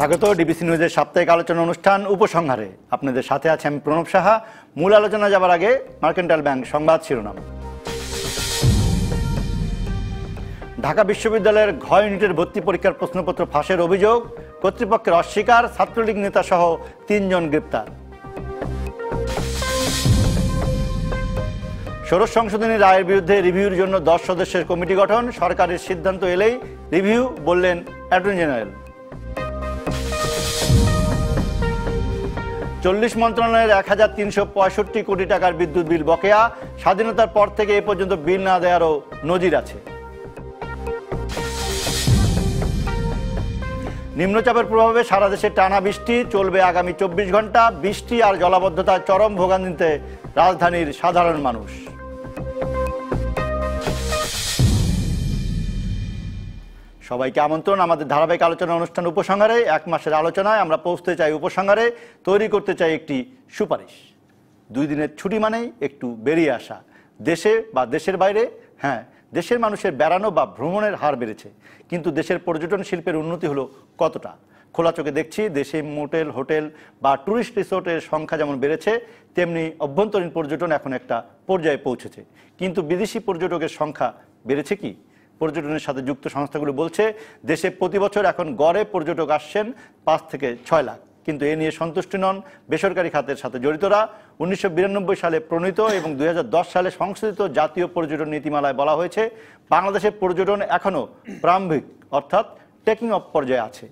স্বাগত ডিবিসি নিউজের সাপ্তাহিক আলোচনা অনুষ্ঠান উপসংহারে আপনাদের সাথে আছে আমি প্রণব সাহা মূল আলোচনা যাবার আগে মার্কেন্টাল ব্যাংক সংবাদ শিরোনাম ঢাকা বিশ্ববিদ্যালয়ের ঘ ইউনিটের ভর্তি পরীক্ষার প্রশ্নপত্র ফাঁসের অভিযোগ কর্তৃপক্ষের অস্বীকার ছাত্রলীগ নেতাসহ তিনজন গ্রেপ্তার ষোড়শ সংশোধনী রায়ের বিরুদ্ধে রিভিউর জন্য দশ সদস্যের কমিটি গঠন সরকারের সিদ্ধান্ত এলেই রিভিউ বললেন অ্যাটর্নি জেনারেল চল্লিশ মন্ত্রণালয়ের এক হাজার তিনশো পঁয়ষট্টি কোটি টাকার বিদ্যুৎ বিল বকেয়া স্বাধীনতার পর থেকে এ পর্যন্ত বিল না দেওয়ারও নজির আছে নিম্নচাপের প্রভাবে সারা দেশে টানা বৃষ্টি চলবে আগামী চব্বিশ ঘন্টা বৃষ্টি আর জলাবদ্ধতায় চরম ভোগান্তিতে রাজধানীর সাধারণ মানুষ সবাইকে আমন্ত্রণ আমাদের ধারাবাহিক আলোচনা অনুষ্ঠান উপসংহারে এক মাসের আলোচনায় আমরা পৌঁছতে চাই উপসংহারে তৈরি করতে চাই একটি সুপারিশ দুই দিনের ছুটি মানেই একটু বেরিয়ে আসা দেশে বা দেশের বাইরে হ্যাঁ দেশের মানুষের বেড়ানো বা ভ্রমণের হার বেড়েছে কিন্তু দেশের পর্যটন শিল্পের উন্নতি হলো কতটা খোলা চোখে দেখছি দেশে মোটেল হোটেল বা ট্যুরিস্ট রিসোর্টের সংখ্যা যেমন বেড়েছে তেমনি অভ্যন্তরীণ পর্যটন এখন একটা পর্যায়ে পৌঁছেছে কিন্তু বিদেশি পর্যটকের সংখ্যা বেড়েছে কি পর্যটনের সাথে যুক্ত সংস্থাগুলো বলছে দেশে প্রতি বছর এখন গড়ে পর্যটক আসছেন পাঁচ থেকে ছয় লাখ কিন্তু এ নিয়ে সন্তুষ্ট নন বেসরকারি খাতের সাথে জড়িতরা উনিশশো সালে প্রণীত এবং দুই সালে সংশোধিত জাতীয় পর্যটন নীতিমালায় বলা হয়েছে বাংলাদেশের পর্যটন এখনও প্রারম্ভিক অর্থাৎ টেকিং অফ পর্যায়ে আছে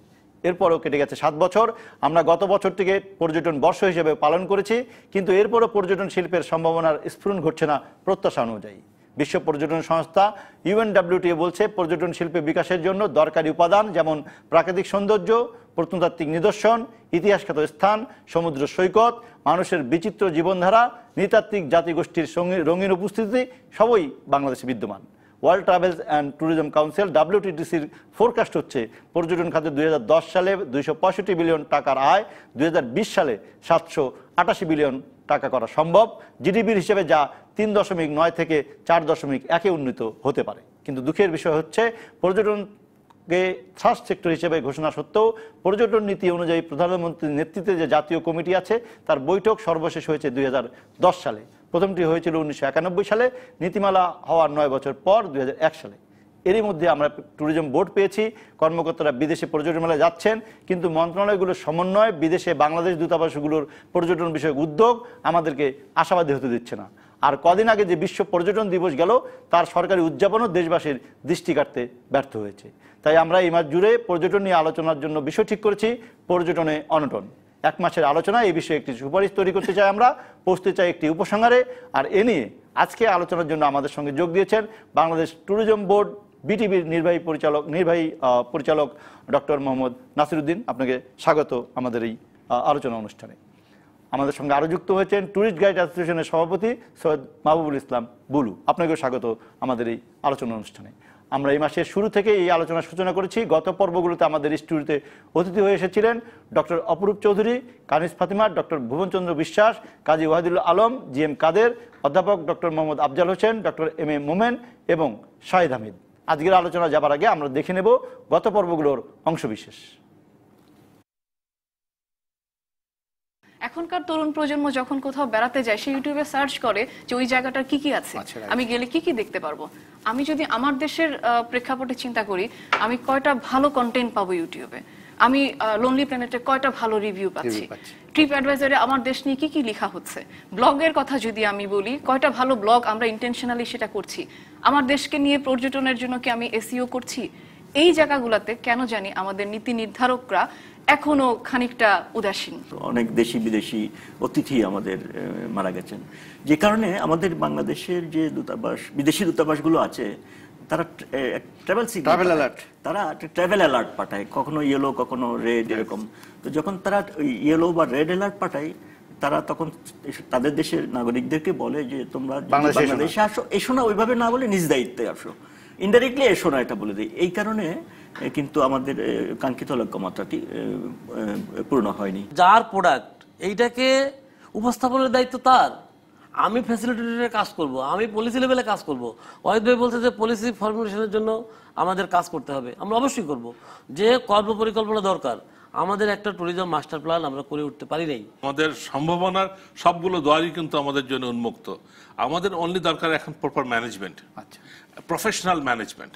এরপরও কেটে গেছে সাত বছর আমরা গত বছরটিকে পর্যটন বর্ষ হিসেবে পালন করেছি কিন্তু এরপরও পর্যটন শিল্পের সম্ভাবনার স্ফুরণ ঘটছে না প্রত্যাশা অনুযায়ী বিশ্ব পর্যটন সংস্থা ইউএনডাব্লিউটিএ বলছে পর্যটন শিল্পে বিকাশের জন্য দরকারি উপাদান যেমন প্রাকৃতিক সৌন্দর্য প্রত্নতাত্ত্বিক নিদর্শন ইতিহাসখ্যাত স্থান সমুদ্র সৈকত মানুষের বিচিত্র জীবনধারা নৃতাত্ত্বিক জাতিগোষ্ঠীর রঙিন উপস্থিতি সবই বাংলাদেশে বিদ্যমান world travels and tourism council ডাব্লিউটিডিসির ফোরকাস্ট হচ্ছে পর্যটন খাতে দুই সালে দুইশো বিলিয়ন টাকার আয় দুই সালে সাতশো বিলিয়ন টাকা করা সম্ভব জিডিপির হিসেবে যা তিন দশমিক নয় থেকে চার দশমিক একে উন্নীত হতে পারে কিন্তু দুঃখের বিষয় হচ্ছে পর্যটন কে সেক্টর হিসেবে ঘোষণা সত্ত্বেও পর্যটন নীতি অনুযায়ী প্রধানমন্ত্রীর নেতৃত্বে যে জাতীয় কমিটি আছে তার বৈঠক সর্বশেষ হয়েছে দুই সালে প্রথমটি হয়েছিল উনিশশো সালে নীতিমালা হওয়ার নয় বছর পর দুই সালে এরই মধ্যে আমরা ট্যুরিজম বোর্ড পেয়েছি কর্মকর্তারা বিদেশে পর্যটন মেলায় যাচ্ছেন কিন্তু মন্ত্রণালয়গুলোর সমন্বয় বিদেশে বাংলাদেশ দূতাবাসগুলোর পর্যটন বিষয়ক উদ্যোগ আমাদেরকে আশাবাদী হতে দিচ্ছে না আর কদিন আগে যে বিশ্ব পর্যটন দিবস গেল তার সরকারি উদযাপনও দেশবাসীর দৃষ্টি কাটতে ব্যর্থ হয়েছে তাই আমরা এই মাস জুড়ে পর্যটন নিয়ে আলোচনার জন্য বিষয় ঠিক করেছি পর্যটনে অনটন এক মাসের আলোচনা এই বিষয়ে একটি সুপারিশ তৈরি করতে চাই আমরা পৌঁছতে চাই একটি উপসংহারে আর এ নিয়ে আজকে আলোচনার জন্য আমাদের সঙ্গে যোগ দিয়েছেন বাংলাদেশ ট্যুরিজম বোর্ড বিটিভির নির্বাহী পরিচালক নির্বাহী পরিচালক ডক্টর মোহাম্মদ উদ্দিন আপনাকে স্বাগত আমাদের এই আলোচনা অনুষ্ঠানে আমাদের সঙ্গে আরও যুক্ত হয়েছেন ট্যুরিস্ট গাইড অ্যাসোসিয়েশনের সভাপতি সৈয়দ মাহবুবুল ইসলাম বুলু আপনাকেও স্বাগত আমাদের এই আলোচনা অনুষ্ঠানে আমরা এই মাসের শুরু থেকে এই আলোচনা সূচনা করেছি গত পর্বগুলোতে আমাদের স্টুডিওতে অতিথি হয়ে এসেছিলেন doctor Aparup Chowdhury Kanis Fatima doctor Bhubanchandra Biswas Kazi Wahidul Alam G M Kader অধ্যাপক doctor Mohammad Afzal Hossain doctor M A Momen এবং শাহিদ হামিদ আজকের আলোচনা যাবার আগে আমরা দেখে নেব গত পর্বগুলোর অংশবিশেষ এখনকার তরুণ প্রজন্ম যখন কোথাও বেড়াতে যায় সে ইউটিউবে সার্চ করে যে ওই জায়গাটার কি কি আছে আমি গেলে কি কি দেখতে পারবো আমি যদি আমার দেশের প্রেক্ষাপটে চিন্তা করি আমি কয়টা ভালো কন্টেন্ট পাবো ইউটিউবে আমি লোনলি প্ল্যানেটে কয়টা ভালো রিভিউ পাচ্ছি ট্রিপ অ্যাডভাইজারে আমার দেশ নিয়ে কি কি লেখা হচ্ছে ব্লগের কথা যদি আমি বলি কয়টা ভালো ব্লগ আমরা ইন্টেনশনালি সেটা করছি আমার দেশকে নিয়ে পর্যটনের জন্য কি আমি এসিও e করছি এই জায়গাগুলোতে কেন জানি আমাদের নীতি নির্ধারকরা এখনো খানিকটা উদাসীন অনেক দেশি বিদেশি অতিথি আমাদের মারা গেছেন যে কারণে আমাদের বাংলাদেশের যে দূতাবাস বিদেশি গুলো আছে তারা ট্রাভেল ট্রাভেল অ্যালার্ট তারা ট্রাভেল অ্যালার্ট পাঠায় কখনো ইয়েলো কখনো রেড এরকম তো যখন তারা ইয়েলো বা রেড অ্যালার্ট পাঠায় তারা তখন তাদের দেশের নাগরিকদেরকে বলে যে তোমরা বাংলাদেশে আসো এসো না ওইভাবে না বলে নিজ দায়িত্বে আসো ইনডাইরেক্টলি এসো না এটা বলে দেয় এই কারণে কিন্তু আমাদের কাঙ্ক্ষিত লক্ষ্যমাত্রাটি পূর্ণ হয়নি যার প্রোডাক্ট এইটাকে উপস্থাপনের দায়িত্ব তার আমি ফ্যাসিলিটেটরের কাজ করব আমি পলিসি লেভেলে কাজ করব অহিত ভাই বলছে যে পলিসি ফর্মুলেশনের জন্য আমাদের কাজ করতে হবে আমরা অবশ্যই করব যে কর্ম পরিকল্পনা দরকার আমাদের একটা ট্যুরিজম মাস্টার প্ল্যান আমরা করে উঠতে পারি নাই আমাদের সম্ভাবনার সবগুলো দ্বারই কিন্তু আমাদের জন্য উন্মুক্ত আমাদের অনলি দরকার এখন প্রপার ম্যানেজমেন্ট আচ্ছা প্রফেশনাল ম্যানেজমেন্ট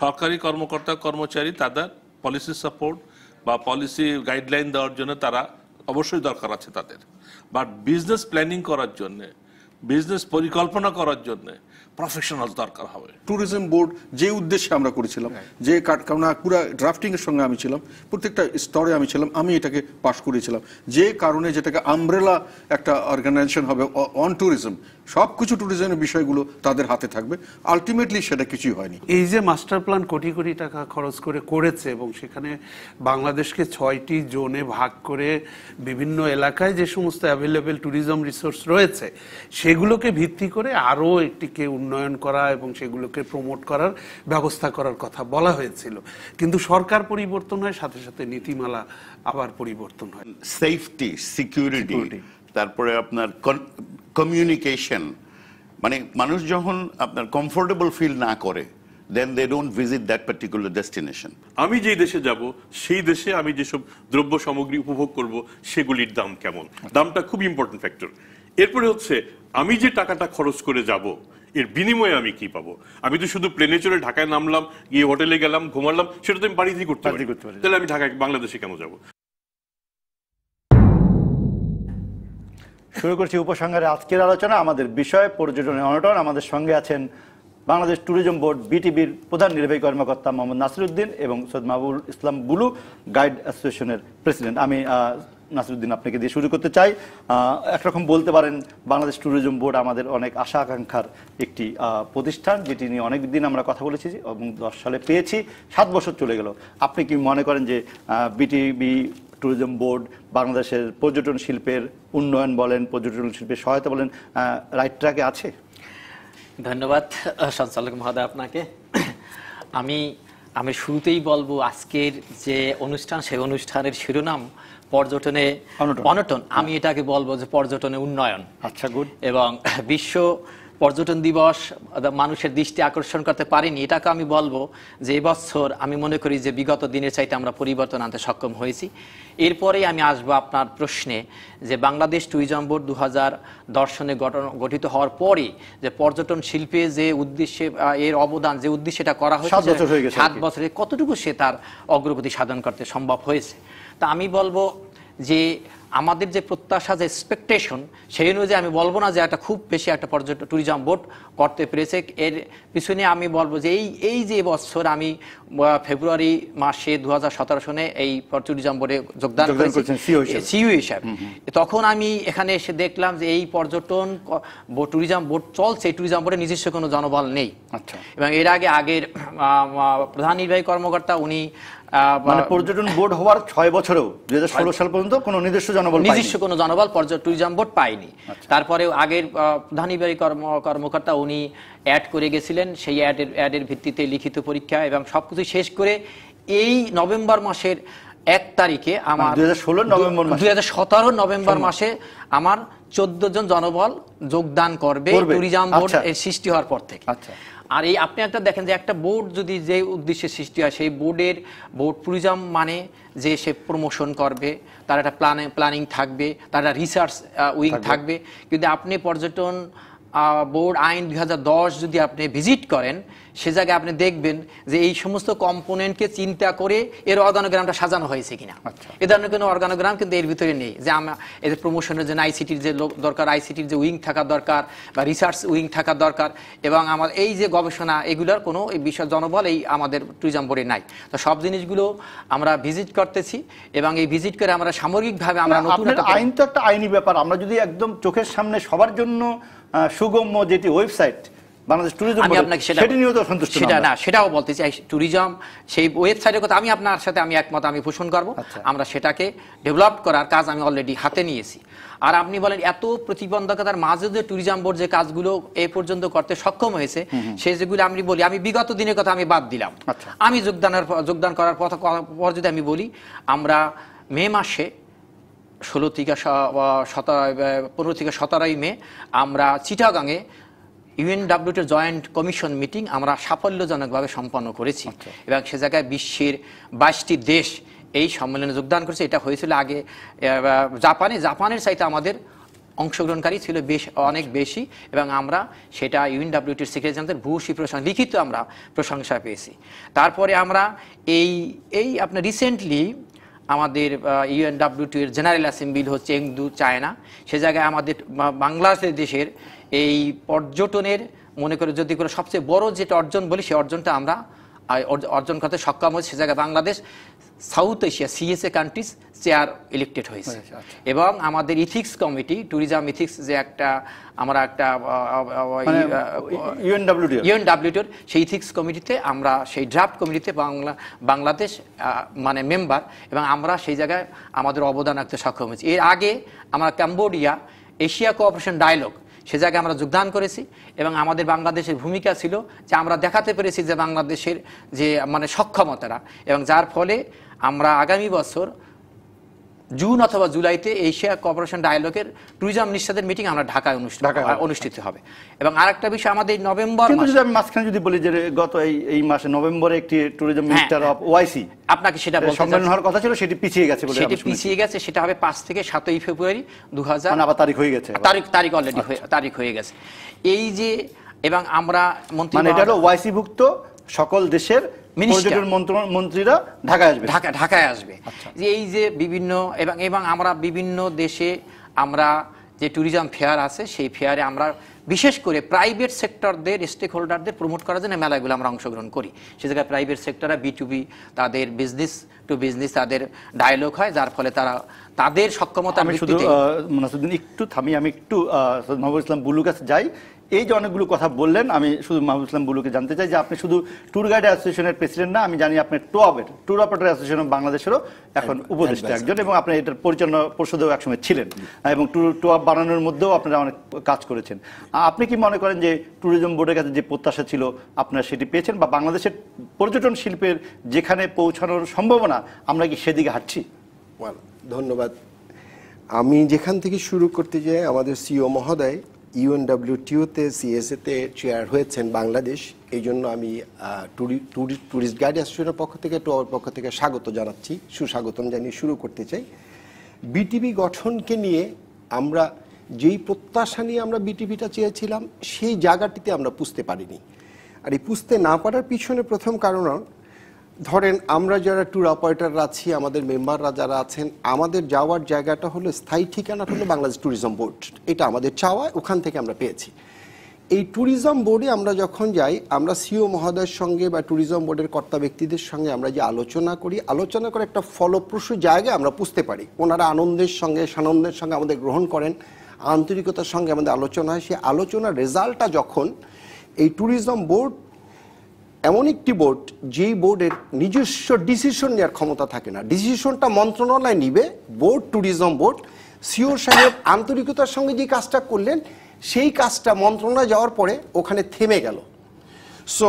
সরকারি কর্মকর্তা কর্মচারী তাদের পলিসি সাপোর্ট বা পলিসি গাইডলাইন দেওয়ার জন্য তারা অবশ্যই দরকার আছে তাদের বাট বিজনেস প্ল্যানিং করার জন্যে বিজনেস পরিকল্পনা করার জন্য প্রফেশনাল দরকার হবে ট্যুরিজম বোর্ড যে উদ্দেশ্যে আমরা করেছিলাম যে কারণ পুরো ড্রাফটিং এর সঙ্গে আমি ছিলাম প্রত্যেকটা স্তরে আমি ছিলাম আমি এটাকে পাশ করেছিলাম যে কারণে যেটাকে আমব্রেলা একটা অর্গানাইজেশন হবে অন ট্যুরিজম সবকিছু ট্যুরিজমের বিষয়গুলো তাদের হাতে থাকবে আলটিমেটলি সেটা কিছুই হয়নি এই যে মাস্টার প্ল্যান কোটি কোটি টাকা খরচ করে করেছে এবং সেখানে বাংলাদেশকে ছয়টি জোনে ভাগ করে বিভিন্ন এলাকায় যে সমস্ত অ্যাভেলেবেল ট্যুরিজম রিসোর্স রয়েছে সেগুলোকে ভিত্তি করে আরও একটিকে উন্নয়ন করা এবং সেগুলোকে প্রমোট করার ব্যবস্থা করার কথা বলা হয়েছিল কিন্তু সরকার পরিবর্তন হয় সাথে সাথে নীতিমালা আবার পরিবর্তন হয় সেফটি সিকিউরিটি তারপরে আপনার কমিউনিকেশন মানে মানুষ যখন আপনার কমফোর্টেবল ফিল না করে then they don't visit that particular destination আমি যেই দেশে যাব সেই দেশে আমি যেসব দ্রব্য সামগ্রী উপভোগ করব সেগুলির দাম কেমন দামটা খুব ইম্পর্টেন্ট ফ্যাক্টর এরপরে হচ্ছে আমি যে টাকাটা খরচ করে যাব এর বিনিময়ে আমি কি পাবো আমি তো শুধু প্লেনে চড়ে ঢাকায় নামলাম গিয়ে হোটেলে গেলাম ঘুমালাম সেটা তো আমি বাড়িতেই করতে পারি তাহলে আমি ঢাকায় বাংলাদেশে কেন যাব শুরু করছি উপসংহারে আজকের আলোচনা আমাদের বিষয় পর্যটনের অনটন আমাদের সঙ্গে আছেন বাংলাদেশ ট্যুরিজম বোর্ড বিটিবির প্রধান নির্বাহী কর্মকর্তা মোহাম্মদ নাসিরুদ্দিন এবং সৈয়দ মাহবুল ইসলাম বুলু গাইড অ্যাসোসিয়েশনের প্রেসিডেন্ট আমি নাসিরুদ্দিন আপনাকে দিয়ে শুরু করতে চাই একরকম বলতে পারেন বাংলাদেশ ট্যুরিজম বোর্ড আমাদের অনেক আশা আকাঙ্ক্ষার একটি প্রতিষ্ঠান যেটি নিয়ে অনেক দিন আমরা কথা বলেছি এবং দশ সালে পেয়েছি সাত বছর চলে গেল আপনি কি মনে করেন যে বিটিবি ট্যুরিজম বোর্ড বাংলাদেশের পর্যটন শিল্পের উন্নয়ন বলেন পর্যটন শিল্পের সহায়তা বলেন রাইট ট্র্যাকে আছে ধন্যবাদ সঞ্চালক মহোদয় আপনাকে আমি আমি শুরুতেই বলবো আজকের যে অনুষ্ঠান সেই অনুষ্ঠানের শিরোনাম পর্যটনে অনটন আমি এটাকে বলবো যে পর্যটনে উন্নয়ন আচ্ছা গুড এবং বিশ্ব পর্যটন দিবস মানুষের দৃষ্টি আকর্ষণ করতে পারেনি এটাকে আমি বলবো যে এবছর আমি মনে করি যে বিগত দিনের চাইতে আমরা পরিবর্তন আনতে সক্ষম হয়েছি এরপরে আমি আসব আপনার প্রশ্নে যে বাংলাদেশ ট্যুরিজম বোর্ড দু দর্শনে গঠন গঠিত হওয়ার পরে যে পর্যটন শিল্পে যে উদ্দেশ্যে এর অবদান যে উদ্দেশ্যে এটা করা হয়েছে সাত বছরে কতটুকু সে তার অগ্রগতি সাধন করতে সম্ভব হয়েছে তা আমি বলবো যে আমাদের যে প্রত্যাশা যে এক্সপেকটেশন সেই অনুযায়ী আমি বলবো না যে একটা খুব বেশি একটা পর্যটন ট্যুরিজম বোর্ড করতে পেরেছে এর পিছনে আমি বলবো যে এই এই যে বছর আমি ফেব্রুয়ারি মাসে দু হাজার সনে এই ট্যুরিজম বোর্ডে যোগদান সিইউ e হিসাবে e তখন আমি এখানে এসে দেখলাম যে এই পর্যটন ট্যুরিজম বোর্ড চলছে এই ট্যুরিজম বোর্ডে নিজস্ব কোনো জনবল নেই আচ্ছা এবং এর আগে আগের প্রধান নির্বাহী কর্মকর্তা উনি মানে পর্যটন বোর্ড হওয়ার ছয় বছরেও দুই সাল পর্যন্ত কোনো নিজস্ব জনবল নিজস্ব কোনো জনবল ট্যুরিজম বোর্ড পায়নি আচ্ছা। তারপরে আগের ধানিবাড়ি কর্ম কর্মকর্তা উনি অ্যাড করে গেছিলেন সেই অ্যাডের অ্যাডের ভিত্তিতে লিখিত পরীক্ষা এবং সব কিছু শেষ করে এই নভেম্বর মাসের এক তারিখে মানে আমার দুই হাজার নভেম্বর মাসে আমার চোদ্দ জন জনবল যোগদান করবে ট্যুরিজম আচ্ছা। বোর্ড সৃষ্টি হওয়ার পর থেকে আচ্ছা আর এই আপনি একটা দেখেন যে একটা বোর্ড যদি যে উদ্দেশ্যে সৃষ্টি হয় সেই বোর্ডের বোর্ড ট্যুরিজম মানে যে সে প্রমোশন করবে তার একটা প্ল্যানিং থাকবে তার একটা রিসার্চ উইং থাকবে কিন্তু আপনি পর্যটন বোর্ড আইন দুই যদি আপনি ভিজিট করেন সে জায়গায় আপনি দেখবেন যে এই সমস্ত কম্পোনেন্টকে চিন্তা করে এর অর্গানোগ্রামটা সাজানো হয়েছে কিনা আচ্ছা। এ ধরনের কোনো অর্গানোগ্রাম কিন্তু এর ভিতরে নেই যে আমরা এদের প্রমোশনের জন্য আইসিটির যে লোক দরকার আইসিটির যে উইং থাকা দরকার বা রিসার্চ উইং থাকা দরকার এবং আমার এই যে গবেষণা এগুলোর কোনো এই বিষয় জনবল এই আমাদের ট্যুরিজম বোর্ডে নাই তো সব জিনিসগুলো আমরা ভিজিট করতেছি এবং এই ভিজিট করে আমরা সামগ্রিকভাবে আমরা নতুন আইন তো একটা আইনি ব্যাপার আমরা যদি একদম চোখের সামনে সবার জন্য সুগম্য যেটি ওয়েবসাইট বাংলাদেশ ট্যুরিজম আমি আপনাকে সেটা নিয়েও তো সন্তুষ্ট সেটা না সেটাও বলতে চাই ট্যুরিজম সেই ওয়েবসাইটের কথা আমি আপনার সাথে আমি একমত আমি পোষণ করব আচ্ছা। আমরা সেটাকে ডেভেলপ করার কাজ আমি অলরেডি হাতে নিয়েছি আর আপনি বলেন এত প্রতিবন্ধকতার মাঝে যে ট্যুরিজম বোর্ড যে কাজগুলো এ পর্যন্ত করতে সক্ষম হয়েছে সে যেগুলো আমি বলি আমি বিগত দিনের কথা আমি বাদ দিলাম আচ্ছা। আমি যোগদানের যোগদান করার পর যদি আমি বলি আমরা মে মাসে ষোলো থেকে সতেরো পনেরো থেকে সতেরোই মে আমরা চিটাগাঙে ইউএনডাব্লিউটির জয়েন্ট কমিশন মিটিং আমরা সাফল্যজনকভাবে সম্পন্ন করেছি আচ্ছা। এবং সে জায়গায় বিশ্বের বাইশটি দেশ এই সম্মেলনে যোগদান করেছে এটা হয়েছিল আগে জাপানে জাপানের চাইতে আমাদের অংশগ্রহণকারী ছিল বেশ অনেক আচ্ছা। বেশি এবং আমরা সেটা ইউএনডাব্লিউটির সেক্রেটারি জেনারেল ভূষী প্রশংসা লিখিত আমরা প্রশংসা পেয়েছি তারপরে আমরা এই এই আপনার রিসেন্টলি আমাদের ইউএনডাব্লিউটি এর জেনারেল অ্যাসেম্বলি হচ্ছে এংদু চায়না সে জায়গায় আমাদের বাংলাদেশের এই পর্যটনের মনে করে যদি করে সবচেয়ে বড় যেটা অর্জন বলি সে অর্জনটা আমরা অর্জন করতে সক্ষম হয়েছে সে জায়গায় Bangladesh South Asia CSA countries chair elected হয়েছে আচ্ছা। এবং আমাদের ইথিক্স কমিটি ট্যুরিজম ইথিক্স যে একটা আমরা একটা ইউএনডাব্লিউটির মানে, সেই ইথিক্স কমিটিতে আমরা সেই ড্রাফট কমিটিতে বাংলা বাংলাদেশ মানে মেম্বার এবং আমরা সেই জায়গায় আমাদের অবদান রাখতে সক্ষম হয়েছি এর আগে আমরা ক্যাম্বোডিয়া এশিয়া কোঅপারেশন ডায়ালগ সে জায়গায় আমরা যোগদান করেছি এবং আমাদের বাংলাদেশের ভূমিকা ছিল যে আমরা দেখাতে পেরেছি যে বাংলাদেশের যে মানে সক্ষমতারা এবং যার ফলে আমরা আগামী বছর জুন অথবা জুলাইতে এশিয়া কপারেশন ডায়ালগের ট্যুরিজম নিঃসাদের মিটিং আমরা ঢাকায় অনুষ্ঠিত অনুষ্ঠিত হবে এবং আরেকটা বিষয় আমাদের নভেম্বর আমি মাঝখানে যদি বলি যে গত এই এই মাসে নভেম্বরে একটি ট্যুরিজম মিনিস্টার অফ ওয়াইসি আপনাকে সেটা সম্মেলন হওয়ার কথা ছিল সেটি পিছিয়ে গেছে বলে সেটি পিছিয়ে গেছে সেটা হবে 5 থেকে 7ই ফেব্রুয়ারি 2000 মানে আবার তারিখ হয়ে গেছে তারিখ তারিখ অলরেডি আচ্ছা। তারিখ হয়ে গেছে এই যে এবং আমরা মন্ত্রী মানে এটা হলো ওআইসি ভুক্ত সকল দেশের মন্ত্রীরা ঢাকায় আসবে ঢাকা ঢাকায় আসবে আচ্ছা। যে এই যে বিভিন্ন এবং এবং আমরা বিভিন্ন দেশে আমরা যে ট্যুরিজম ফেয়ার আছে সেই ফেয়ারে আমরা বিশেষ করে প্রাইভেট সেক্টরদের স্টেক হোল্ডারদের প্রমোট করার জন্য মেলাগুলো আমরা অংশগ্রহণ করি সে জায়গায় প্রাইভেট সেক্টরে বিটুবি তাদের বিজনেস টু বিজনেস তাদের ডায়লগ হয় যার ফলে তারা তাদের সক্ষমতা আমি শুধু একটু থামি আমি একটু নবর ইসলাম বুলু কাছে যাই এই যে অনেকগুলো কথা বললেন আমি শুধু মাহবুব ইসলাম বুলুকে জানতে চাই যে আপনি শুধু ট্যুর গাইড অ্যাসোসিয়েশনের প্রেসিডেন্ট না আমি জানি আপনি টোয়াবের ট্যুর অপারেটর অ্যাসোসিয়েশন বাংলাদেশেরও এখন উপদেষ্টা একজন এবং আপনি এটার পরিচালনা পরিষদেও একসময় ছিলেন এবং ট্যুর টোয়াব বানানোর মধ্যেও আপনারা অনেক কাজ করেছেন আপনি কি মনে করেন যে ট্যুরিজম বোর্ডের কাছে যে প্রত্যাশা ছিল আপনারা সেটি পেয়েছেন বা বাংলাদেশের পর্যটন শিল্পের যেখানে পৌঁছানোর সম্ভাবনা আমরা কি সেদিকে হাঁটছি ধন্যবাদ আমি যেখান থেকে শুরু করতে যাই আমাদের সিও e মহোদয় ইউএনডাব্লিউটিউতে সিএসএতে চেয়ার হয়েছেন বাংলাদেশ এই জন্য আমি টুরিস্ট গাইড অ্যাসোসিয়েশনের পক্ষ থেকে টোয়ার পক্ষ থেকে স্বাগত জানাচ্ছি সুস্বাগতম জানিয়ে শুরু করতে চাই বিটিভি গঠনকে নিয়ে আমরা যেই প্রত্যাশা নিয়ে আমরা বিটিভিটা চেয়েছিলাম সেই জায়গাটিতে আমরা পুষতে পারিনি আর এই পুষতে না পারার পিছনে প্রথম কারণ ধরেন আমরা যারা ট্যুর অপারেটার আছি আমাদের মেম্বাররা যারা আছেন আমাদের যাওয়ার জায়গাটা হলো স্থায়ী ঠিকানা হলো বাংলাদেশ ট্যুরিজম বোর্ড এটা আমাদের চাওয়া ওখান থেকে আমরা পেয়েছি এই ট্যুরিজম বোর্ডে আমরা যখন যাই আমরা সিও মহোদয়ের সঙ্গে বা ট্যুরিজম বোর্ডের কর্তা ব্যক্তিদের সঙ্গে আমরা যে আলোচনা করি আলোচনা করে একটা ফলপ্রসূ জায়গায় আমরা বুঝতে পারি ওনারা আনন্দের সঙ্গে সানন্দের সঙ্গে আমাদের গ্রহণ করেন আন্তরিকতার সঙ্গে আমাদের আলোচনা হয় সেই আলোচনার রেজাল্টটা যখন এই ট্যুরিজম বোর্ড এমন একটি বোর্ড যেই বোর্ডের নিজস্ব ডিসিশন নেওয়ার ক্ষমতা থাকে না ডিসিশনটা মন্ত্রণালয় নিবে বোর্ড ট্যুরিজম বোর্ড সিও সাহেব আন্তরিকতার সঙ্গে যে কাজটা করলেন সেই কাজটা মন্ত্রণালয় যাওয়ার পরে ওখানে থেমে গেল সো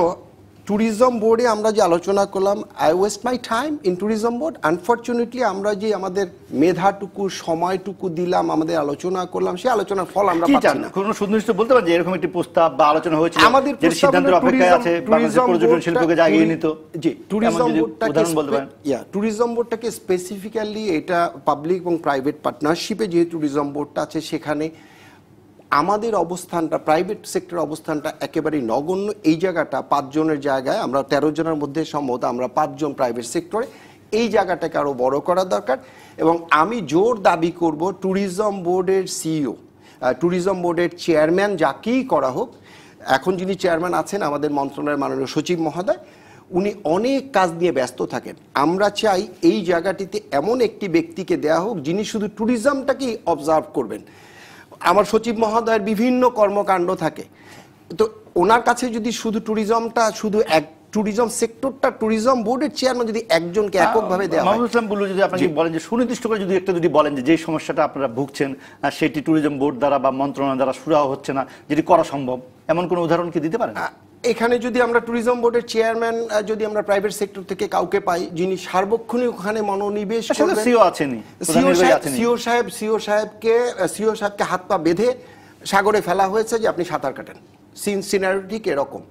ট্যুরিজম বোর্ডে আমরা যে আলোচনা করলাম I waste my time in tourism board unfortunately আমরা যে আমাদের মেধাটুকু সময়টুকু দিলাম আমাদের আলোচনা করলাম সেই আলোচনার ফল আমরা পাচ্ছি না কোনো সুনির্দিষ্ট বলতে পারেন এরকম একটি প্রস্তাব বা আলোচনা হয়েছে আমাদের সিদ্ধান্তের অপেক্ষায় আছে ট্যুরিজম পর্যটন শিল্পকে জাগিয়ে নিত জি ট্যুরিজম বোর্ডটাকে ইয়া ট্যুরিজম বোর্ডটাকে স্পেসিফিক্যালি এটা পাবলিক এবং প্রাইভেট পার্টনারশিপে যে ট্যুরিজম বোর্ডটা আছে সেখানে আমাদের অবস্থানটা প্রাইভেট সেক্টর অবস্থানটা একেবারেই নগণ্য এই জায়গাটা পাঁচজনের জায়গায় আমরা তেরো জনের মধ্যে সম্ভবত আমরা পাঁচজন প্রাইভেট সেক্টরে এই জায়গাটাকে আরও বড় করা দরকার এবং আমি জোর দাবি করব ট্যুরিজম বোর্ডের সিইও ট্যুরিজম বোর্ডের চেয়ারম্যান যাকেই করা হোক এখন যিনি চেয়ারম্যান আছেন আমাদের মন্ত্রণালয়ের মাননীয় সচিব মহোদয় উনি অনেক কাজ নিয়ে ব্যস্ত থাকেন আমরা চাই এই জায়গাটিতে এমন একটি ব্যক্তিকে দেয়া হোক যিনি শুধু ট্যুরিজমটাকেই অবজার্ভ করবেন আমার সচিব মহোদয়ের বিভিন্ন কর্মকাণ্ড থাকে তো ওনার কাছে যদি শুধু ট্যুরিজমটা শুধু এক ট্যুরিজম সেক্টরটা ট্যুরিজম বোর্ডের চেয়ারম্যান যদি একজনকে এককভাবে দেওয়া মাহমুদ ইসলাম বলু যদি আপনি বলেন যে সুনির্দিষ্ট করে যদি একটা যদি বলেন যে যে সমস্যাটা আপনারা ভুগছেন সেটি ট্যুরিজম বোর্ড দ্বারা বা মন্ত্রণালয় দ্বারা সুরাহ হচ্ছে না যেটি করা সম্ভব এমন কোনো উদাহরণ কি দিতে পারেন এখানে যদি আমরা ট্যুরিজম বোর্ডের চেয়ারম্যান যদি আমরা প্রাইভেট সেক্টর থেকে কাউকে পাই যিনি সার্বক্ষণিক ওখানে মনোনিবেশ সিও আছেন সিও সাহেব সিও সাহেবকে সিও সাহেবকে হাত পা বেঁধে সাগরে ফেলা হয়েছে যে আপনি সাঁতার কাটেন সিন সিনারিটিক এরকম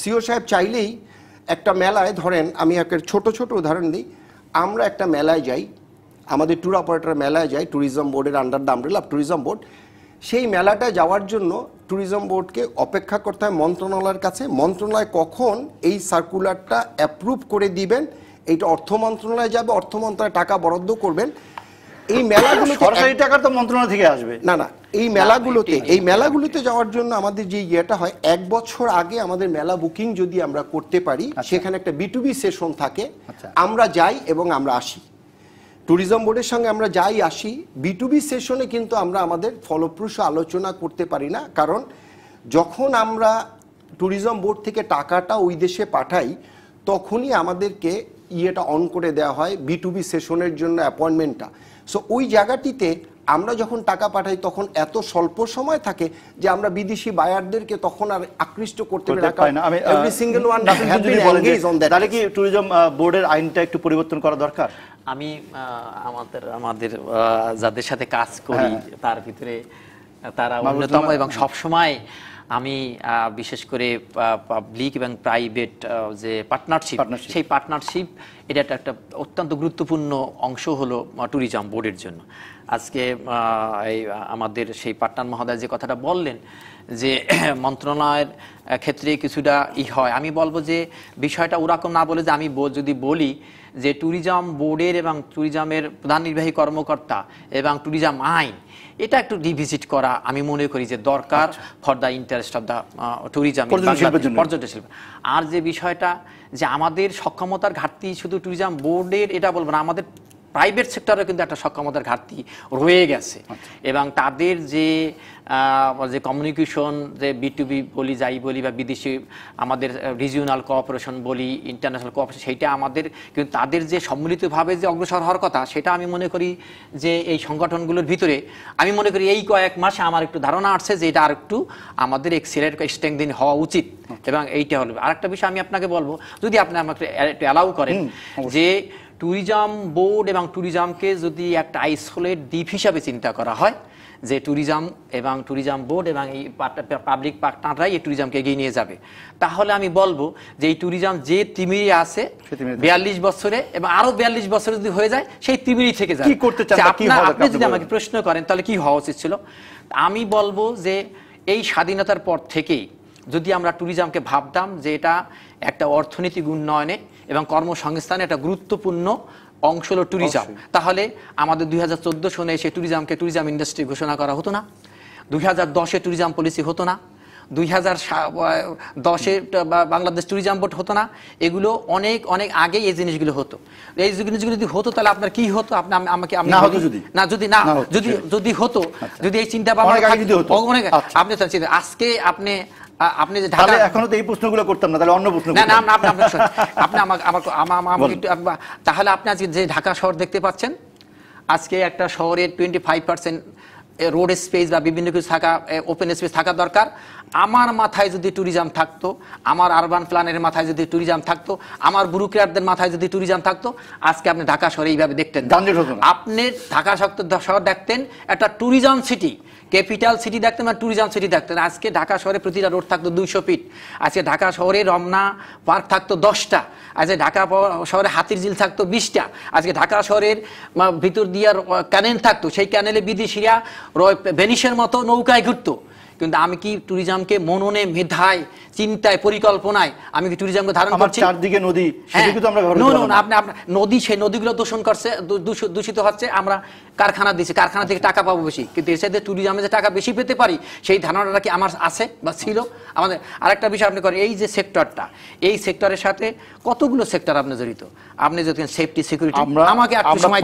সিও সাহেব চাইলেই একটা মেলায় ধরেন আমি একটা ছোট ছোট উদাহরণ দিই আমরা একটা মেলায় যাই আমাদের ট্যুর অপারেটর মেলায় যাই ট্যুরিজম বোর্ডের under the umbrella tourism board সেই মেলাটায় যাওয়ার জন্য ট্যুরিজম বোর্ডকে অপেক্ষা করতে হয় মন্ত্রণালয়ের কাছে মন্ত্রণালয় কখন এই সার্কুলারটা অ্যাপ্রুভ করে দিবেন এটা অর্থ মন্ত্রণালয় যাবে অর্থ মন্ত্রণালয় টাকা বরাদ্দ করবেন এই মেলাগুলো সরকারি টাকা তো মন্ত্রণালয় থেকে আসবে না না এই মেলাগুলোতে এই মেলাগুলোতে যাওয়ার জন্য আমাদের যে ইয়েটা হয় এক বছর আগে আমাদের মেলা বুকিং যদি আমরা করতে পারি আচ্ছা। সেখানে একটা বিটুবি সেশন থাকে আচ্ছা। আমরা যাই এবং আমরা আসি ট্যুরিজম বোর্ডের সঙ্গে আমরা যাই আসি বিটুবি সেশনে কিন্তু আমরা আমাদের ফলপ্রসূ আলোচনা করতে পারি না কারণ যখন আমরা ট্যুরিজম বোর্ড থেকে টাকাটা ওই দেশে পাঠাই তখনই আমাদেরকে ইয়েটা অন করে দেওয়া হয় বিটুবি সেশনের জন্য অ্যাপয়েন্টমেন্টটা সো ওই জায়গাটিতে আমরা যখন টাকা পাঠাই তখন এত স্বল্প সময় থাকে যে আমরা বিদেশি বায়ারদেরকে তখন আর আকৃষ্ট করতে পারি কি ট্যুরিজম বোর্ডের আইনটা একটু পরিবর্তন করা দরকার আমি আমাদের আমাদের যাদের সাথে কাজ করি হ্যাঁ। তার ভিতরে তারা অন্যতম এবং সব সময় আমি বিশেষ করে পাবলিক এবং প্রাইভেট যে পার্টনারশিপ সেই পার্টনারশিপ এটা একটা অত্যন্ত গুরুত্বপূর্ণ অংশ হলো ট্যুরিজম বোর্ডের জন্য আজকে আমাদের সেই পাটনার মহোদয় যে কথাটা বললেন যে মন্ত্রণালয়ের ক্ষেত্রে কিছুটা ই হয় আমি বলবো যে বিষয়টা ওরকম না বলে যে আমি যদি বলি যে ট্যুরিজম বোর্ডের এবং ট্যুরিজমের প্রধান নির্বাহী কর্মকর্তা এবং ট্যুরিজম আইন এটা একটু রিভিজিট করা আমি মনে করি যে দরকার for the interest of the tourism পর্যটন শিল্প আর যে বিষয়টা যে আমাদের সক্ষমতার ঘাটতি শুধু ট্যুরিজম বোর্ডের এটা বলবো না আমাদের প্রাইভেট সেক্টরে কিন্তু একটা সক্ষমতার ঘাটতি রয়ে গেছে আচ্ছা। এবং তাদের যে যে কমিউনিকেশন যে বিটুবি বলি যাই বলি বা বিদেশি আমাদের রিজিওনাল কোঅপারেশন বলি ইন্টারন্যাশনাল কোঅপারেশন সেইটা আমাদের কিন্তু তাদের যে সম্মিলিতভাবে যে অগ্রসর হওয়ার কথা সেটা আমি মনে করি যে এই সংগঠনগুলোর ভিতরে আমি মনে করি এই কয়েক মাসে আমার একটু ধারণা আসছে যে এটা আর একটু আমাদের এক্সেলের স্ট্রেংদিন হওয়া উচিত আচ্ছা। এবং এইটা হলো আরেকটা বিষয় আমি আপনাকে বলবো যদি আপনি আমাকে একটু অ্যালাউ করেন যে ট্যুরিজম বোর্ড এবং ট্যুরিজমকে যদি একটা আইসোলেট দ্বীপ হিসাবে চিন্তা করা হয় যে ট্যুরিজম এবং ট্যুরিজম বোর্ড এবং এই পাবলিক পার্টনাররাই এই ট্যুরিজমকে এগিয়ে নিয়ে যাবে তাহলে আমি বলবো যে এই ট্যুরিজম যে তিমিরে আছে বিয়াল্লিশ বছরে এবং আরো বিয়াল্লিশ বছরে যদি হয়ে যায় সেই তিমিরি থেকে কি করতে আপনি যদি আমাকে প্রশ্ন করেন তাহলে কি হওয়া উচিত ছিল আমি বলবো যে এই স্বাধীনতার পর থেকেই যদি আমরা ট্যুরিজমকে ভাবতাম যে এটা একটা অর্থনৈতিক উন্নয়নে এবং কর্মসংস্থানে একটা গুরুত্বপূর্ণ অংশ হলো ট্যুরিজম তাহলে আমাদের দুই হাজার সনে সেই ট্যুরিজমকে ট্যুরিজম ইন্ডাস্ট্রি ঘোষণা করা হতো না দুই হাজার দশে ট্যুরিজম পলিসি হতো না দুই হাজার দশে বাংলাদেশ ট্যুরিজম বোর্ড হতো না এগুলো অনেক অনেক আগে এই জিনিসগুলো হতো এই জিনিসগুলো যদি হতো তাহলে আপনার কি হতো আপনি আমাকে না যদি না যদি যদি হতো আচ্ছা। যদি এই চিন্তা ভাবনা আচ্ছা। আপনি আজকে আপনি আপনি যে ঢাকা এখনো তো এই প্রশ্নগুলো করতাম না তাহলে অন্য প্রশ্ন না না আপনি আপনি আমাকে আমাকে তাহলে আপনি আজকে যে ঢাকা শহর দেখতে পাচ্ছেন আজকে একটা শহরে twenty five percent road space বা বিভিন্ন কিছু থাকা ওপেন স্পেস থাকা দরকার আমার মাথায় যদি ট্যুরিজম থাকতো আমার আরবান প্ল্যানের মাথায় যদি ট্যুরিজম থাকতো আমার ব্যুরোক্রাটদের মাথায় যদি ট্যুরিজম থাকতো আজকে আপনি ঢাকা শহরে এইভাবে দেখতেন আপনি ঢাকা শহর দেখতেন একটা ট্যুরিজম সিটি ক্যাপিটাল সিটি থাকতেন বা ট্যুরিজম সিটি থাকতেন আজকে ঢাকা শহরে প্রতিটা রোড থাকতো দুইশো ফিট আজকে ঢাকা শহরে রমনা পার্ক থাকতো দশটা আজকে ঢাকা শহরে হাতির ঝিল থাকতো বিশটা আজকে ঢাকা শহরের ভিতর দিয়ে ক্যানেল থাকতো সেই ক্যানেলে বিদেশিরা ভেনিসের মতো নৌকায় ঘুরতো কিন্তু আমি কি ট্যুরিজমকে মননে মেধায় চিন্তায় পরিকল্পনায় আমি ট্যুরিজম ধারণ করছি চারদিকে নদী হ্যাঁ। সেদিকে তো আপনি নদী সে নদীগুলো দূষণ করছে দূষিত হচ্ছে আমরা কারখানা দিচ্ছি কারখানা থেকে টাকা পাবো বেশি কিন্তু এর সাথে ট্যুরিজমে যে টাকা বেশি পেতে পারি সেই ধারণাটা কি আমার আছে বা ছিল আমাদের আরেকটা বিষয় আপনি করেন এই যে সেক্টরটা এই সেক্টরের সাথে কতগুলো সেক্টর আপনি জড়িত আপনি যদি সেফটি সিকিউরিটি আমাকে